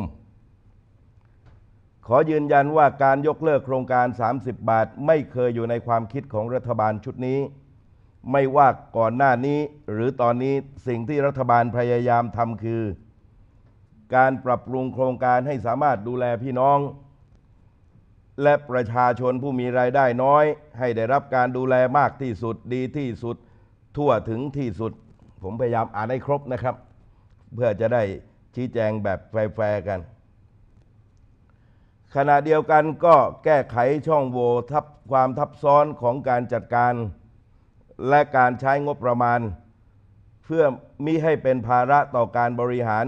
ขอยืนยันว่าการยกเลิกโครงการ 30 บาท ไม่เคยอยู่ในความคิดของรัฐบาลชุดนี้ ไม่ว่าก่อนหน้านี้ หรือตอนนี้สิ่งที่รัฐบาลพยายามทำคือการปรับปรุงโครงการให้สามารถดูแลพี่น้อง และประชาชนผู้มีรายได้น้อย ให้ได้รับการดูแลมากที่สุดดีที่สุดทั่วถึงที่สุด ผมพยายามอ่านให้ครบนะครับ เพื่อจะได้ชี้แจงแบบแฟร์กัน ขณะเดียวกันก็แก้ไขช่องโหว่ทับความทับซ้อนของการจัดการ และการใช้งบประมาณ เพื่อมิให้เป็นภาระต่อการบริหาร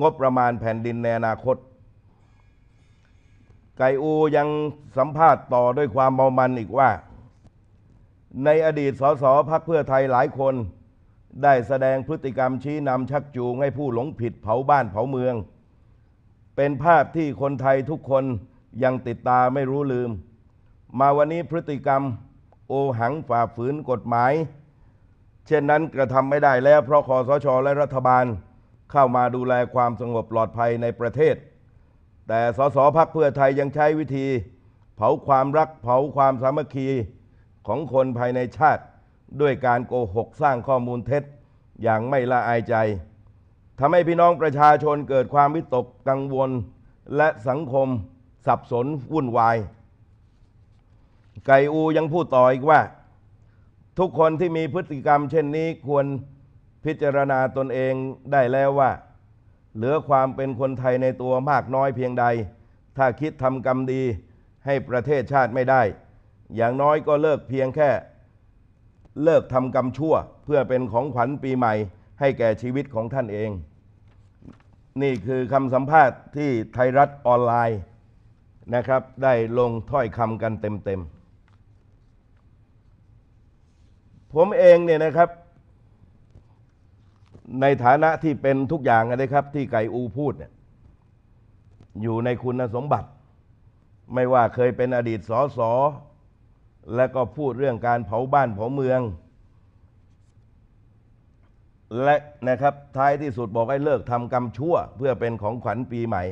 งบประมาณแผ่นดินในอนาคต ไก่อูยังสัมภาษณ์ต่อด้วยความเมามันอีกว่า ในอดีตสสพักเพื่อไทยหลายคนได้แสดงพฤติกรรมชี้นำชักจูงให้ผู้หลงผิดเผาบ้านเผาเมือง เป็นภาพที่คนไทยทุกคนยังติดตาไม่รู้ลืม มาวันนี้พฤติกรรมโอหังฝ่าฝืนกฎหมาย เช่นนั้นกระทำไม่ได้แล้วเพราะคอสชและรัฐบาลเข้ามาดูแลความสงบปลอดภัยในประเทศ แต่สสพักเพื่อไทยยังใช้วิธี เผาความรักเผาความสามัคคีของคนภายในชาติ ด้วยการโกหกสร้างข้อมูลเท็จอย่างไม่ละอายใจ ทำให้พี่น้องประชาชนเกิดความวิตกกังวลและสังคมสับสนวุ่นวาย ไก่อูยังพูดต่ออีกว่า ทุกคนที่มีพฤติกรรมเช่นนี้ควรพิจารณาตนเองได้แล้วว่า เหลือความเป็นคนไทยในตัวมากน้อยเพียงใด ถ้าคิดทำกรรมดีให้ประเทศชาติไม่ได้ อย่างน้อยก็เลิกเพียงแค่เลิกทำกรรมชั่วเพื่อเป็นของขวัญปีใหม่ ให้แก่ชีวิตของท่านเอง นี่คือคำสัมภาษณ์ที่ไทยรัฐออนไลน์นะครับ ได้ลงถ้อยคำกันเต็มๆ ผมเองเนี่ยนะครับในฐานะที่เป็นทุกอย่างนะครับ ที่ไก่อูพูดเนี่ยอยู่ในคุณสมบัติ ไม่ว่าเคยเป็นอดีตสอสอและก็พูดเรื่องการเผาบ้านเผาเมือง และนะครับท้ายที่สุดบอกให้เลิกทำกรรมชั่ว เพื่อเป็นของขวัญปีใหม่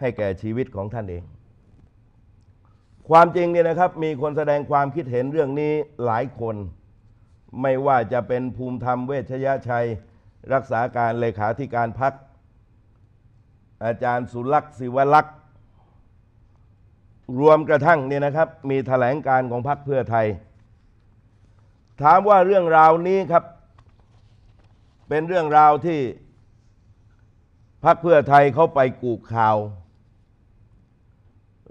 ให้แก่ชีวิตของท่านเอง ความจริงเนี่ยนะครับมีคนแสดงความคิดเห็นเรื่องนี้หลายคน ไม่ว่าจะเป็นภูมิธรรมเวชยชัยรักษาการเลขาธิการพัก อาจารย์สุลักษ์ศิวลักษ์รวมกระทั่งเนี่ยนะครับ มีถแถลงการของพักเพื่อไทย ถามว่าเรื่องราวนี้ครับ เป็นเรื่องราวที่ พักเพื่อไทยเขาไปกูกข่าว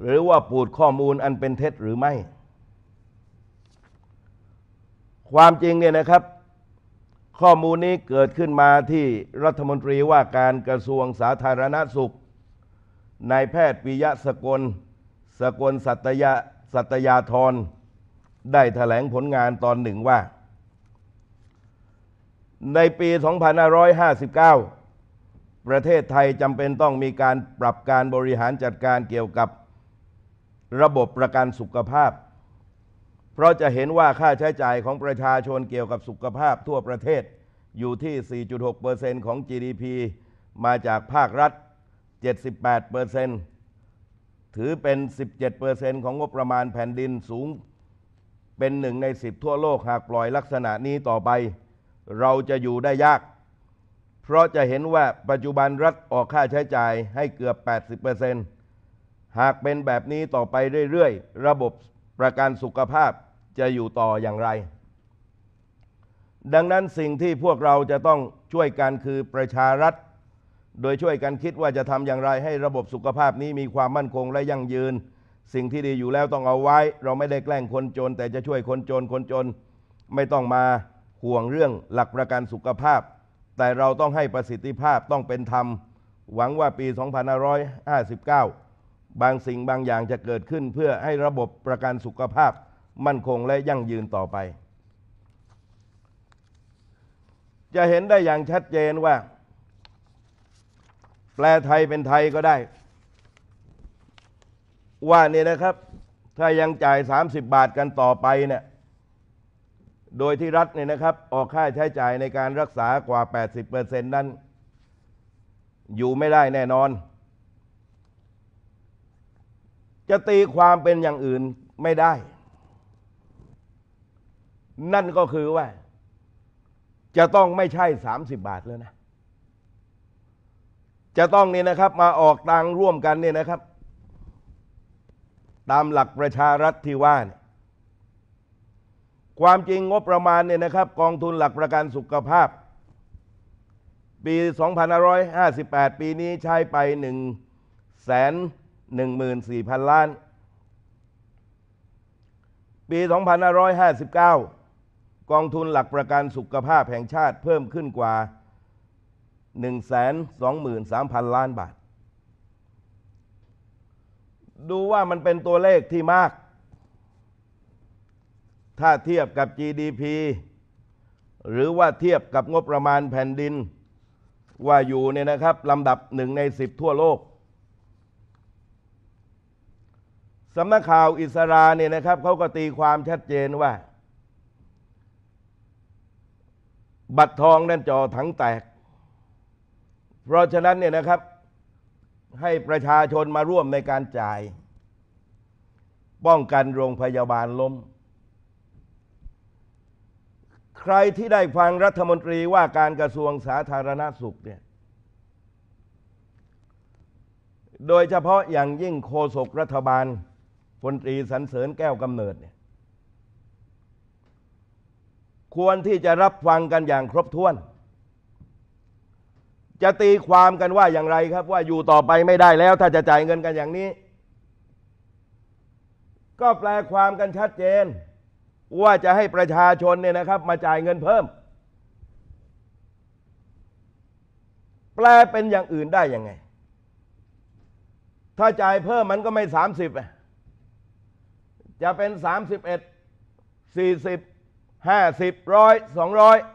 หรือว่าปูดข้อมูลอันเป็นเท็จหรือไม่ ความจริงเนี่ยนะครับข้อมูลนี้เกิดขึ้นมาที่รัฐมนตรีว่าการกระทรวงสาธารณสุข นายแพทย์ปิยะสกล สกลสัตยา สัตยาธร ได้ถแถลงผลงานตอนหนึ่งว่า ในปี 2559 ประเทศไทยจำเป็นต้องมีการปรับการบริหารจัดการเกี่ยวกับระบบประกันสุขภาพเพราะจะเห็นว่าค่าใช้จ่ายของประชาชนเกี่ยวกับสุขภาพทั่วประเทศอยู่ที่ 4.6%ของ GDP มาจากภาครัฐ 78%ถือเป็น 17%ของงบประมาณแผ่นดินสูง เป็นหนึ่งใน 10 ทั่วโลกหากปล่อยลักษณะนี้ต่อไป เราจะอยู่ได้ยาก เพราะจะเห็นว่าปัจจุบันรัฐออกค่าใช้จ่ายให้เกือบ 80%หากเป็นแบบนี้ต่อไปเรื่อยๆ ระบบประกันสุขภาพจะอยู่ต่ออย่างไร ดังนั้นสิ่งที่พวกเราจะต้องช่วยกันคือประชารัฐ โดยช่วยกันคิดว่าจะทำอย่างไร ให้ระบบสุขภาพนี้มีความมั่นคงและยั่งยืน สิ่งที่ดีอยู่แล้วต้องเอาไว้ เราไม่ได้แกล้งคนจน แต่จะช่วยคนจนคนจน ไม่ต้องมาห่วงเรื่องหลักประกันสุขภาพ แต่เราต้องให้ประสิทธิภาพต้องเป็นธรรมหวังว่าปี 2559บางสิ่งบางอย่างจะเกิดขึ้นเพื่อให้ระบบประกันสุขภาพ มั่นคงและยั่งยืนต่อไป จะเห็นได้อย่างชัดเจนว่า แปลไทยเป็นไทยก็ได้ ว่าเนี่ยนะครับ ถ้ายังจ่าย 30 บาทกันต่อไปเนี่ยโดยที่รัฐเนี่ยนะครับ ออกค่าใช้จ่ายในการรักษากว่า 80%นั้นอยู่ไม่ได้แน่นอนจะตีความเป็นอย่างอื่นไม่ได้ นั่นก็คือว่า จะต้องไม่ใช่สามสิบบาท แล้วนะ จะต้องนี่นะครับ มาออกตังร่วมกันเนี่ยนะครับ ตามหลักประชารัฐที่ว่าเนี่ยความจริงงบประมาณเนี่ยนะครับ กองทุนหลักประกันสุขภาพ ปี2558 ปีนี้ใช้ไป1 0 0 0 0 14,000 ล้าน ปี 2559 กองทุนหลักประกันสุขภาพแห่งชาติเพิ่มขึ้นกว่า 123,000 ล้านบาท ดูว่ามันเป็นตัวเลขที่มาก ถ้าเทียบกับ GDP หรือว่าเทียบกับงบประมาณแผ่นดินว่าอยู่เนี่ยนะครับลำดับหนึ่งในสิบทั่วโลกสำนักข่าวอิสราเนี่ยนะครับเขาก็ตีความชัดเจนว่า บัตรทองนั่นจอถังแตก เพราะฉะนั้นเนี่ยนะครับ ให้ประชาชนมาร่วมในการจ่าย ป้องกันโรงพยาบาลล้ม ใครที่ได้ฟังรัฐมนตรีว่าการกระทรวงสาธารณาสุขเนี่ยโดยเฉพาะอย่างยิ่งโฆษกรัฐบาลพลตรีสรรเสริญแก้วกำเนิดเนี่ย ควรที่จะรับฟังกันอย่างครบถ้วน จะตีความกันว่าอย่างไรครับ ว่าอยู่ต่อไปไม่ได้แล้วถ้าจะจ่ายเงินกันอย่างนี้ ก็แปลความกันชัดเจน ว่าจะให้ประชาชนเนี่ยนะครับ มาจ่ายเงินเพิ่ม แปลเป็นอย่างอื่นได้ยังไง ถ้าจ่ายเพิ่มมันก็ไม่สามสิบอ่ะจะเป็น 31 40 50 100 200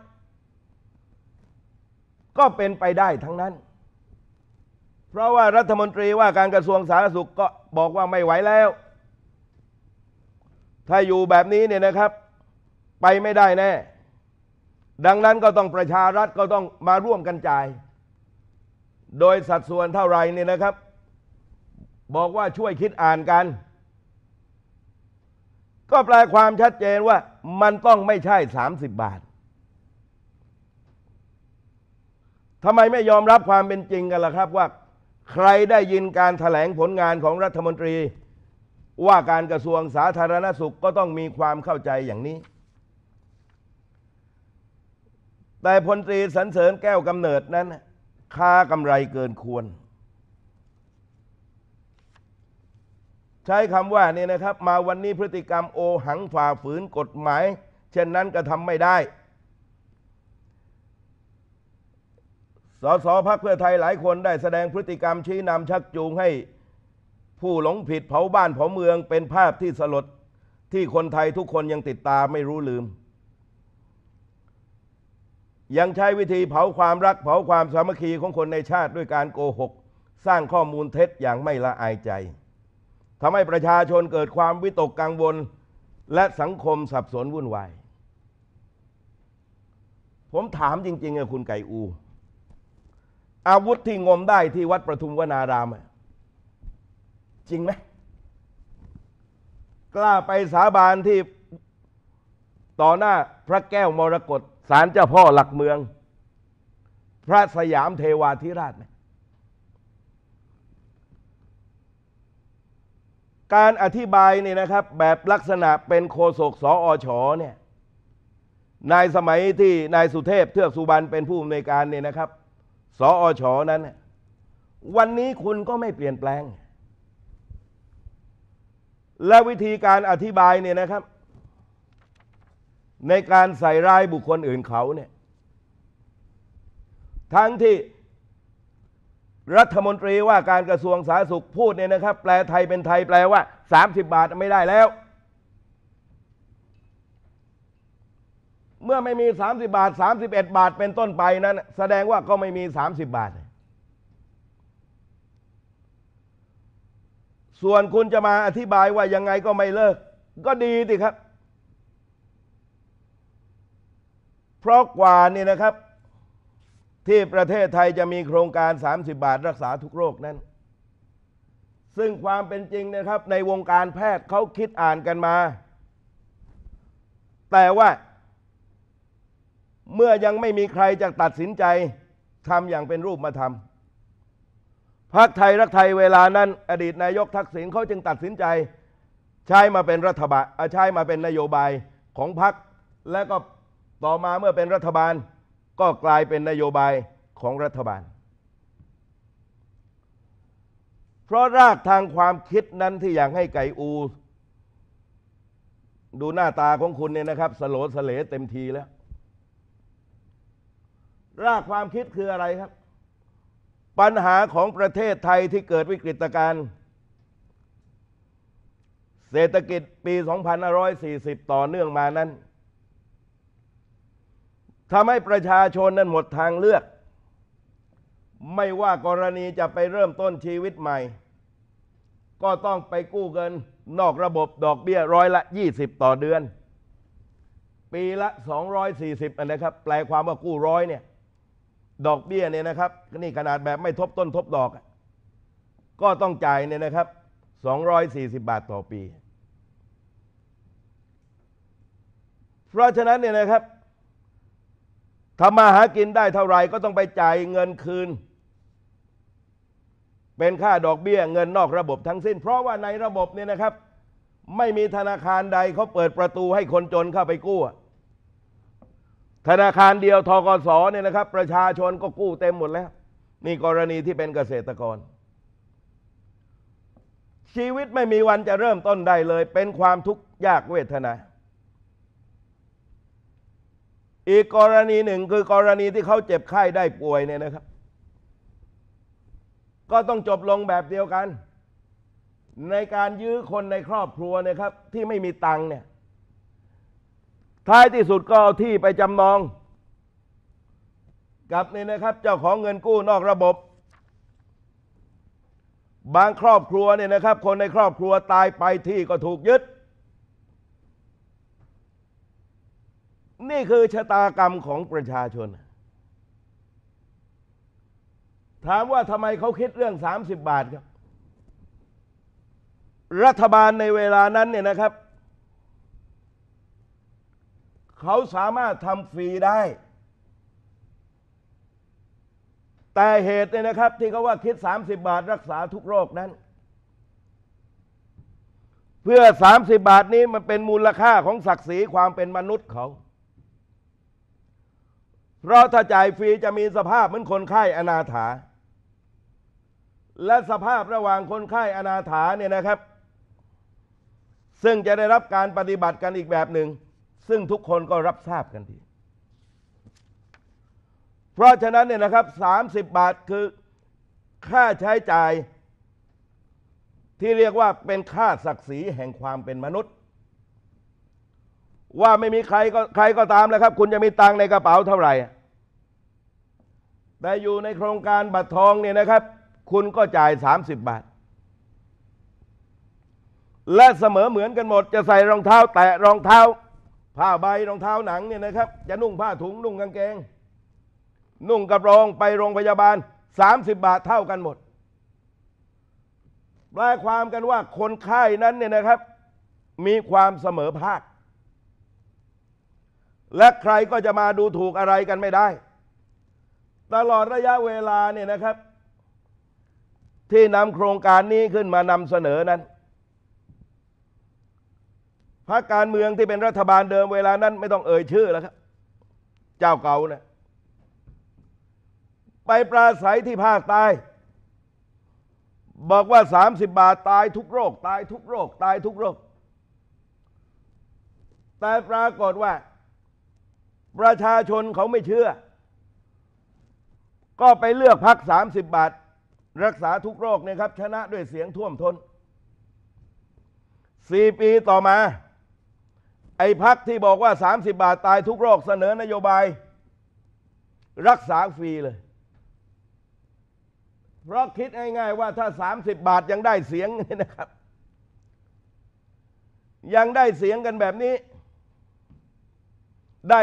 ก็เป็นไปได้ทั้งนั้น เพราะว่ารัฐมนตรีว่าการกระทรวงสาธารณสุขก็บอกว่าไม่ไหวแล้ว ถ้าอยู่แบบนี้เนี่ยนะครับ ไปไม่ได้แน่ดังนั้นก็ต้องประชารัฐก็ต้องมาร่วมกันจ่าย โดยสัดส่วนเท่าไรเนี่ยนะครับ บอกว่าช่วยคิดอ่านกันก็แปลความชัดเจนว่ามันต้องไม่ใช่ 30 บาท ทำไมไม่ยอมรับความเป็นจริงกันล่ะครับว่า ใครได้ยินการถแถลงผลงานของรัฐมนตรีว่าการกระทรวงสาธารณสุขก็ต้องมีความเข้าใจอย่างนี้ แต่พลตรีสันเสริญแก้วกำเนิดนั้นค่ากำไรเกินควรใช้คำว่าเนี่ยนะครับ มาวันนี้พฤติกรรมโอหังฝ่าฝืนกฎหมาย เช่นนั้นก็ทำไม่ได้ สสพักเพื่อไทยหลายคนได้แสดงพฤติกรรมชี้นำชักจูงให้ผู้หลงผิดเผาบ้านเผาเมืองเป็นภาพที่สลดที่คนไทยทุกคนยังติดตาไม่รู้ลืม ยังใช้วิธีเผาความรักเผาความสามัคคีของคนในชาติด้วยการโกหก สร้างข้อมูลเท็จอย่างไม่ละอายใจทำให้ประชาชนเกิดความวิตกกังวลและสังคมสับสนวุ่นวาย ผมถามจริงๆไะคุณไก่อู อาวุธที่งมได้ที่วัดประทุมวนาราม จริงไหมกล้าไปสาบานที่ต่อหน้าพระแก้วมรกตศาลเจ้าพ่อหลักเมือง พระสยามเทวาธิราชไหมการอธิบายเนี่ยนะครับแบบลักษณะเป็นโคศกสออชอเนี่ยนายสมัยที่นายสุเทพเทือกสุบรรณเป็นผู้อำนวยการเนี่ยนะครับ สออชอนั้น วันนี้คุณก็ไม่เปลี่ยนแปลง และวิธีการอธิบายเนี่ยนะครับ ในการใส่ร้ายบุคคลอื่นเขาเนี่ย ทั้งที่รัฐมนตรีว่าการกระทรวงสาธารณสุขพูดเนี่ยนะครับ แปลไทยเป็นไทยแปลว่า 30 บาทไม่ได้แล้ว เมื่อไม่มี 30 บาท 31 บาทเป็นต้นไปนั้น แสดงว่าก็ไม่มี 30 บาท ส่วนคุณจะมาอธิบายว่ายังไงก็ไม่เลิก ก็ดีสิครับ เพราะกว่านี่นะครับที่ประเทศไทยจะมีโครงการ 30 บาทรักษาทุกโรคนั้น ซึ่งความเป็นจริงนะครับในวงการแพทย์เขาคิดอ่านกันมา แต่ว่า เมื่อยังไม่มีใครจะตัดสินใจทำอย่างเป็นรูปมาทำ พักไทยรักไทยเวลานั้นอดีตนายกทักษิณเขาจึงตัดสินใจ ใช้มาเป็นรัฐบาลใช้มาเป็นนโยบายของพัก และก็ต่อมาเมื่อเป็นรัฐบาลก็กลายเป็นนโยบายของรัฐบาล เพราะรากทางความคิดนั้นที่อยากให้ไก่อู ดูหน้าตาของคุณเนี่ยนะครับ สโลสเลเต็มทีแล้ว รากความคิดคืออะไรครับ ปัญหาของประเทศไทยที่เกิดวิกฤตการณ์เศรษฐกิจปี 2540 ต่อเนื่องมานั้นทาให้ประชาชนนั้นหมดทางเลือก ไม่ว่ากรณีจะไปเริ่มต้นชีวิตใหม่ ก็ต้องไปกู้เงินนอกระบบดอกเบี้ย ร้อยละ 20 ต่อเดือน ปีละ 240อันนะครับ แปลความว่ากู้ร้อยเนี่ย ดอกเบี้ยเนี่ยนะครับ นี่ขนาดแบบไม่ทบต้นทบดอกก็ต้องจ่ายเนี่ยนะครับ 240 บาทต่อปี เพราะฉะนั้นเนี่ยนะครับทำมาหากินได้เท่าไหร่ ก็ต้องไปจ่ายเงินคืน เป็นค่าดอกเบี้ย เงินนอกระบบทั้งสิ้น เพราะว่าในระบบเนี่ยนะครับ ไม่มีธนาคารใดเขาเปิดประตูให้คนจนเข้าไปกู้ ธนาคารเดียวทกศเนี่ยนะครับ ประชาชนก็กู้เต็มหมดแล้วนี่กรณีที่เป็นเกษตรกร ชีวิตไม่มีวันจะเริ่มต้นได้เลย เป็นความทุกข์ยากเวทนาอีกกรณีหนึ่งคือกรณีที่เขาเจ็บไข้ได้ป่วยเนี่ยนะครับ ก็ต้องจบลงแบบเดียวกัน ในการยื้อคนในครอบครัวนะครับ ที่ไม่มีตังค์เนี่ยท้ายที่สุดก็เอาที่ไปจำนอง กับนี่นะครับเจ้าของเงินกู้นอกระบบ บางครอบครัวเนี่ยนะครับ คนในครอบครัวตายไปที่ก็ถูกยึดนี่คือชะตากรรมของประชาชน ถามว่าทำไมเขาคิดเรื่อง 30 บาทครับ รัฐบาลในเวลานั้นเนี่ยนะครับ เขาสามารถทำฟรีได้ แต่เหตุเนี่ยนะครับที่เขาว่าคิด 30 บาทรักษาทุกโรคนั้น เพื่อ 30 บาทนี้มันเป็นมูลค่าของศักดิ์ศรีความเป็นมนุษย์เขาเพราะถ้าจ่ายฟรีจะมีสภาพเหมือนคนไข้อนาถา และสภาพระหว่างคนไข้อนาถาเนี่ยนะครับ ซึ่งจะได้รับการปฏิบัติกันอีกแบบหนึ่งซึ่งทุกคนก็รับทราบกันดีเพราะฉะนั้นเนี่ยนะครับ 30 บาทคือค่าใช้จ่าย ที่เรียกว่าเป็นค่าศักดิ์ศรีแห่งความเป็นมนุษย์ ว่าไม่มีใครก็ใครก็ตามแล้วครับ คุณจะมีตังในกระเป๋าเท่าไหร่แต่อยู่ในโครงการบัตรทองเนี่ยนะครับ คุณก็จ่าย 30 บาท และเสมอเหมือนกันหมดจะใส่รองเท้าแตะรองเท้าผ้าใบรองเท้าหนังเนี่ยนะครับ จะนุ่งผ้าถุง นุ่งกางเกง นุ่งกระรองไปโรงพยาบาล 30 บาทเท่ากันหมดแปลความกันว่าคนไข้นั้นเนี่ยนะครับ มีความเสมอภาค และใครก็จะมาดูถูกอะไรกันไม่ได้ตลอดระยะเวลาเนี่ยนะครับ ที่นำโครงการนี้ขึ้นมานำเสนอนั้น พรรคการเมืองที่เป็นรัฐบาลเดิมเวลานั้นไม่ต้องเอ่ยชื่อแล้วครับเจ้าเก่านะไปปราศัยที่ภาคใต้บอกว่า 30 บาทตายทุกโรค ตายทุกโรค ตายทุกโรค แต่ปรากฏว่า ประชาชนเขาไม่เชื่อก็ไปเลือกพักสามสิบบาท รักษาทุกโรค นะครับ ชนะด้วยเสียงท่วมทน้นสี่ปีต่อมา ไอ้พักที่บอกว่า 30 บาท ตายทุกโรคเสนอนโยบาย รักษาฟรีเลย เพราะคิดง่าย ๆ ว่าถ้า 30 บาทยังได้เสียงนะครับ ยังได้เสียงกันแบบนี้ได้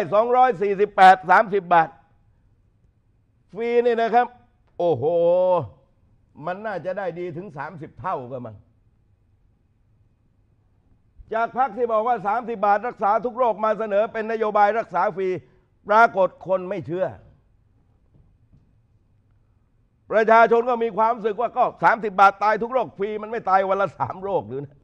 248 30 บาทฟรีเนี่ยนะครับ โอ้โหมันน่าจะได้ดีถึง30เท่าก็มั้งจากพักที่บอกว่า30บาท รักษาทุกโรคมาเสนอ เป็นนโยบายรักษาฟรีปรากฏคนไม่เชื่อ ประชาชนก็มีความรู้สึกว่าก็ 30 บาท ตายทุกโรคฟรีมันไม่ตายวันละสามโรคหรือนะ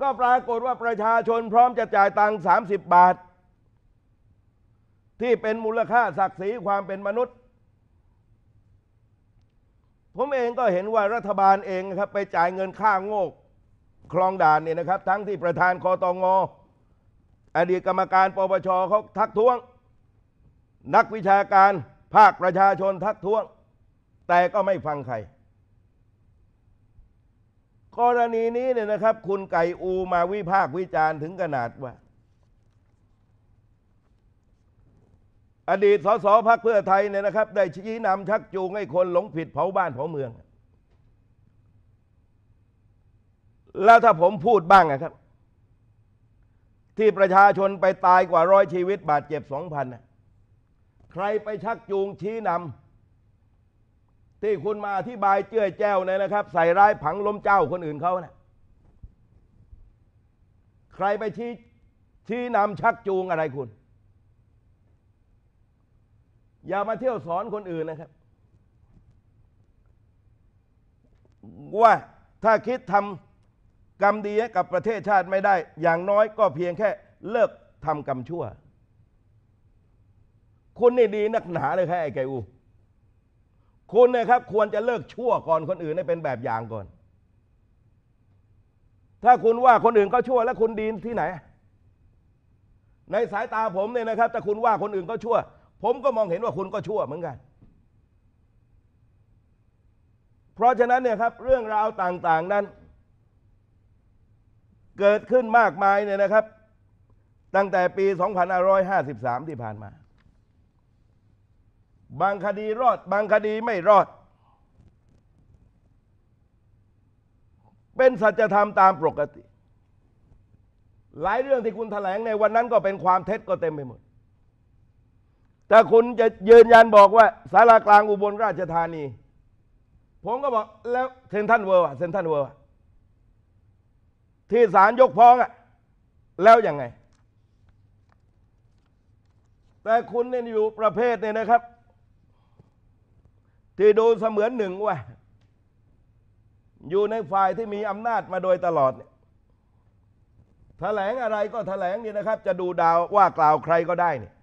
ก็ปรากฏว่าประชาชนพร้อมจะจ่ายตังค์30 บาทที่เป็นมูลค่าศักดิ์ศรีความเป็นมนุษย์ ผมเองก็เห็นว่ารัฐบาลเองครับไปจ่ายเงินค่าโง่คลองด่านเนี่ยนะครับทั้งที่ประธานคอตองออดีตกรรมการปปชเขาทักท้วง นักวิชาการภาคประชาชนทักท้วง แต่ก็ไม่ฟังใครกรณีนี้เนี่ยนะครับ คุณไก่อูมาวิพากษ์วิจารณ์ถึงขนาดว่าอดีตสสพักเพื่อไทยเนี่ยนะครับ ได้ชี้นำชักจูงให้คนหลงผิดเผาบ้านเผาเมือง แล้วถ้าผมพูดบ้างนะครับ ที่ประชาชนไปตายกว่าร้อยชีวิตบาดเจ็บสองพันใครไปชักจูงชี้นำที่คุณมาอธิบายเจื้อแจ้วเนี่ยนะครับ ใส่ร้ายผังล้มเจ้าคนอื่นเขานะใครไปชี้ชี้นำชักจูงอะไรคุณอย่ามาเที่ยวสอนคนอื่นนะครับ ว่าถ้าคิดทำกรรมดีกับประเทศชาติไม่ได้ อย่างน้อยก็เพียงแค่เลิกทำกรรมชั่วคุณนี่ดีนักหนาเลยครับไอ้ไกอูคุณนะครับควรจะเลิกชั่วก่อนคนอื่นให้เป็นแบบอย่างก่อน ถ้าคุณว่าคนอื่นก็ชั่วแล้วคุณดีที่ไหน ในสายตาผมเนี่ยนะครับ ถ้าคุณว่าคนอื่นก็ชั่วผมก็มองเห็นว่าคุณก็ชั่วเหมือนกัน เพราะฉะนั้นเนี่ยครับเรื่องราวต่างๆนั้น เกิดขึ้นมากมายเนี่ยนะครับ ตั้งแต่ปี2553 ที่ผ่านมา บางคดีรอด บางคดีไม่รอด เป็นสัจธรรมตามปกติ หลายเรื่องที่คุณแถลง ในวันนั้นก็เป็นความเท็จก็เต็มไปหมดแต่คุณจะยืนยันบอกว่า สารากลางอุบลราชธานี ผมก็บอก แล้วเซนทันเวอร์เซนทันเวอร์ที่ศาลยกฟ้องอะแล้วยังไง แต่คุณเนี่ยอยู่ประเภทเนี่ยนะครับ ที่ดูเสมือนหนึ่งว่าอยู่ในฝ่ายที่มีอำนาจมาโดยตลอดเนี่ยแถลงอะไรก็แถลงเนี่ยนะครับ จะดูดาวว่ากล่าวใครก็ได้เนี่ย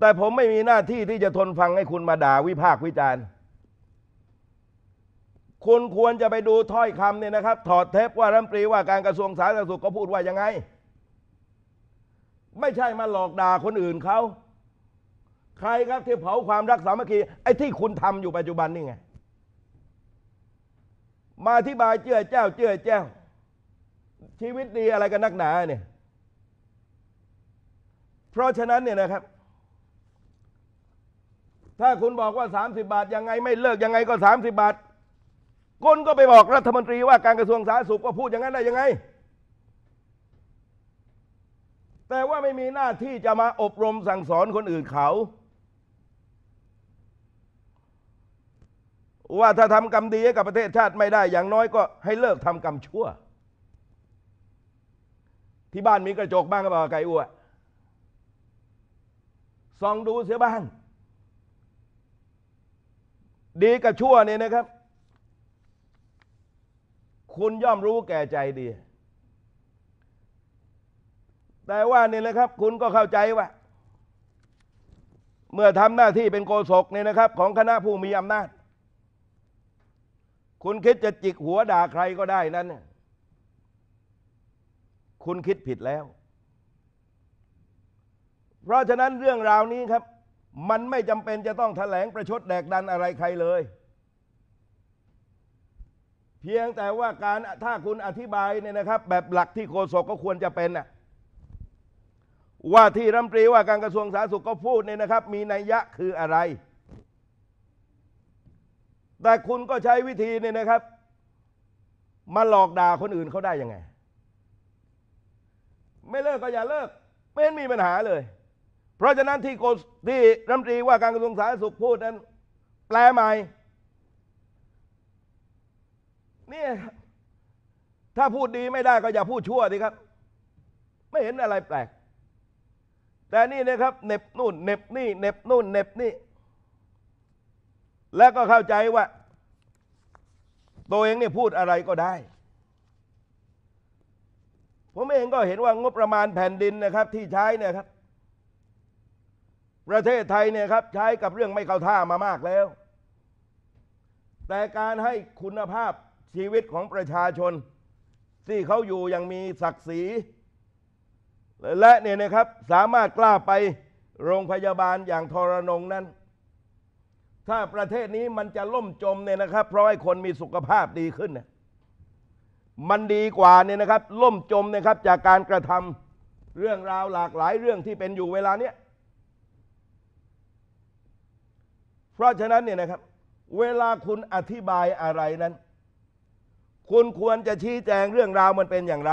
แต่ผมไม่มีหน้าที่ที่จะทนฟังให้คุณมาด่าวิพากษ์วิจารณ์ คุณควรจะไปดูถ้อยคำเนี่ยนะครับ ถอดเทปว่ารัฐมนตรีว่าการกระทรวงสาธารณสุขก็พูดว่ายังไง ไม่ใช่มาหลอกด่าคนอื่นเขา ใครครับที่เผาความรักสามัคคี ไอ้ที่คุณทำอยู่ปัจจุบันนี่ไง มาอธิบายเจือเจ้าเจือเจ้า ชีวิตดีอะไรกันนักหนาเนี่ย เพราะฉะนั้นเนี่ยนะครับถ้าคุณบอกว่า 30 บาทยังไง ไม่เลิกยังไงก็ 30 บาทคนก็ไปบอกรัฐมนตรีว่าการกระทรวงสาธารณสุขว่าพูดอย่างนั้นได้ยังไง แต่ว่าไม่มีหน้าที่จะมาอบรมสั่งสอนคนอื่นเขา ว่าถ้าทำกรรมดีกับประเทศชาติไม่ได้ อย่างน้อยก็ให้เลิกทำกรรมชั่ว ที่บ้านมีกระจกบ้างก็บอกไก่อ้วส่องดูเสียบ้างดีกับชั่วเนี่ยนะครับ คุณย่อมรู้แก่ใจดีแต่ว่าเนี่ยนะครับ คุณก็เข้าใจว่าเมื่อทำหน้าที่เป็นโกศกเนี่ยนะครับ ของคณะผู้มีอำนาจ คุณคิดจะจิกหัวด่าใครก็ได้นั้นคุณคิดผิดแล้ว เพราะฉะนั้นเรื่องราวนี้ครับมันไม่จำเป็นจะต้องแถลงประชดแดกดันอะไรใครเลย เพียงแต่ว่าการถ้าคุณอธิบายเนี่ยนะครับ แบบหลักที่โคศกก็ควรจะเป็นน่ะว่าที่รัฐมนตรีว่าการกระทรวงสาธารณสุขก็พูดเนี่ยนะครับ มีนัยยะคืออะไร แต่คุณก็ใช้วิธีเนี่ยนะครับมาหลอกด่าคนอื่นเขาได้ยังไง ไม่เลิกก็อย่าเลิกไม่เห็นมีปัญหาเลยเพราะฉะนั้นที่ที่รัฐมนตรีว่าการกระทรวงสาธารณสุขพูดนั้น แปลใหม่นี่ ถ้าพูดดีไม่ได้ก็อย่าพูดชั่วดีครับ ไม่เห็นอะไรแปลกแต่นี่นะครับเน็บนู่น เน็บนี่เน็บนู่นเน็บนี่แล้วก็เข้าใจว่าตัวเองเนี่ยพูดอะไรก็ได้ผมเองก็เห็นว่างบประมาณแผ่นดินนะครับ ที่ใช้เนี่ยครับประเทศไทยเนี่ยครับใช้กับเรื่องไม่เข้าท่ามามากแล้ว แต่การให้คุณภาพชีวิตของประชาชนที่เขาอยู่ยังมีศักดิ์ศรี และเนี่ยนะครับสามารถกล้าไปโรงพยาบาลอย่างทรนงนั้น ถ้าประเทศนี้มันจะล่มจมเนี่ยนะครับเพราะให้คนมีสุขภาพดีขึ้นนมันดีกว่าเนี่ยนะครับ ล่มจมนะครับจากการกระทำเรื่องราวหลากหลายเรื่องที่เป็นอยู่เวลาเนี้ยเพราะฉะนั้นเนี่ยนะครับ เวลาคุณอธิบายอะไรนั้น คุณควรจะชี้แจงเรื่องราวมันเป็นอย่างไร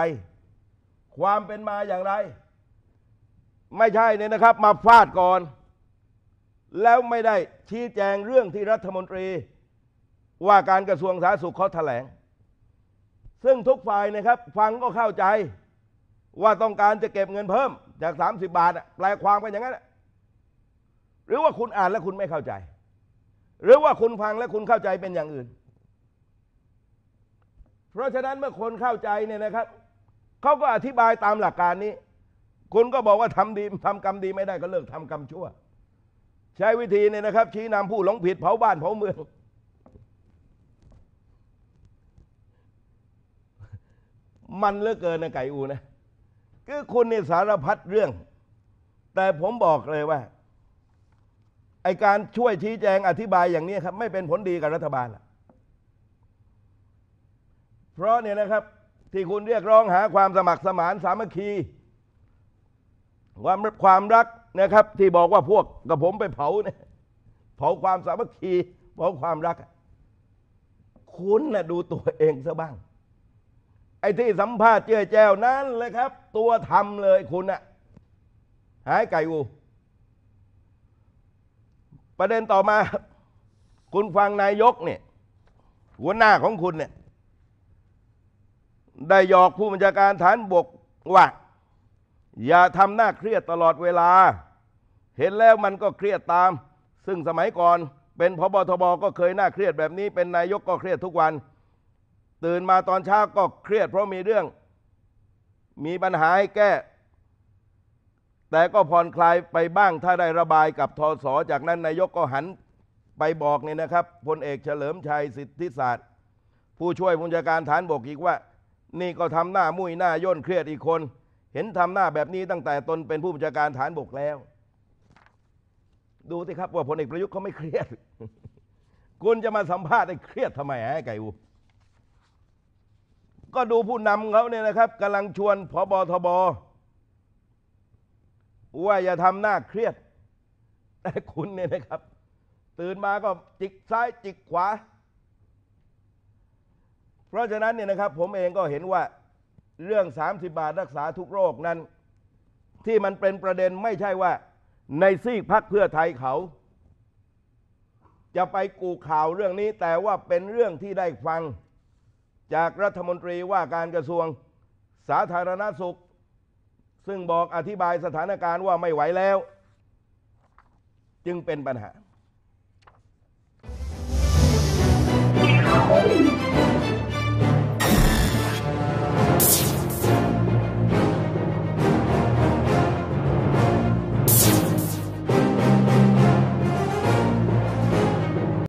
ความเป็นมาอย่างไร ไม่ใช่เนี่ยนะครับ มาฟาดก่อน แล้วไม่ได้ชี้แจงเรื่องที่รัฐมนตรี ว่าการกระทรวงสาธารณสุขเขาแถลง ซึ่งทุกฝ่ายนะครับ ฟังก็เข้าใจ ว่าต้องการจะเก็บเงินเพิ่มจาก 30 บาทแปลความกปนอย่างนั้นหรือว่าคุณอ่านแล้วคุณไม่เข้าใจหรือว่าคุณฟังและคุณเข้าใจเป็นอย่างอื่น เพราะฉะนั้นเมื่อคนเข้าใจเนี่ยนะครับ เขาก็อธิบายตามหลักการนี้ คุณก็บอกว่าทำดี ทำกรรมดีไม่ได้ก็เลิกทำกรรมชั่ว ใช้วิธีเนี่ยนะครับชี้นำผู้หลงผิดเผาบ้านเผาเมือง มันเลือกเกินนะไก่อูนะ คือคุณเนี่ยสารพัดเรื่อง แต่ผมบอกเลยว่าไอการช่วยชี้แจงอธิบายอย่างนี้ครับไม่เป็นผลดีกับรัฐบาลเพราะเนี่ยนะครับที่คุณเรียกร้องหาความสมัครสมานสามัคคีความความรักนะครับ ที่บอกว่าพวกกับผมไปเผาเนี่ยเผาความสามัคคีเผาความรักคุณนะดูตัวเองซะบ้าง ไอ้ที่สัมภาษณ์ เจ้ยแจ้วนั่นเลยครับ ตัวทำเลยคุณนะหายไก่อูประเด็นต่อมา คุณฟังนายกเนี่ย หัวหน้าของคุณเนี่ยได้หยอกผู้บัญชาการฐานบกว่าอย่าทำหน้าเครียดตลอดเวลา เห็นแล้วมันก็เครียดตาม ซึ่งสมัยก่อน เป็นพบทบก็เคยหน้าเครียดแบบนี้ เป็นนายกก็เครียดทุกวัน ตื่นมาตอนเช้าก็เครียดเพราะมีเรื่อง มีปัญหาให้แก้แต่ก็ผ่อนคลายไปบ้างถ้าได้ระบายกับทศจากนั้นนายกก็หันไปบอกเนี่ยนะครับพลเอกเฉลิมชัยสิทธิศาสตร์ ผู้ช่วยผู้จัดการฐานบกอีกว่า นี่ก็ทำหน้ามุ้ยหน้าย่นเครียดอีกคน เห็นทำหน้าแบบนี้ตั้งแต่ตนเป็นผู้บัญชาการฐานบกแล้ว ดูสิครับว่าพลเอกประยุทธ์เขาไม่เครียด คุณจะมาสัมภาษณ์ไอ้เครียดทำไมไอ้ไก่อูก็ดูผู้นำเขาเนี่ยนะครับกำลังชวนพบทบว่าอย่าทำหน้าเครียดแต่คุณเนี่ยนะครับ ตื่นมาก็จิกซ้ายจิกขวา เพราะฉะนั้นเนี่ยนะครับ ผมเองก็เห็นว่าเรื่อง 30 บาทรักษาทุกโรคนั้น ที่มันเป็นประเด็นไม่ใช่ว่า ในซีกพักเพื่อไทยเขา จะไปกูข่าวเรื่องนี้ แต่ว่าเป็นเรื่องที่ได้ฟังจากรัฐมนตรีว่าการกระทรวงสาธารณสุขซึ่งบอกอธิบายสถานการณ์ว่าไม่ไหวแล้ว จึงเป็นปัญหา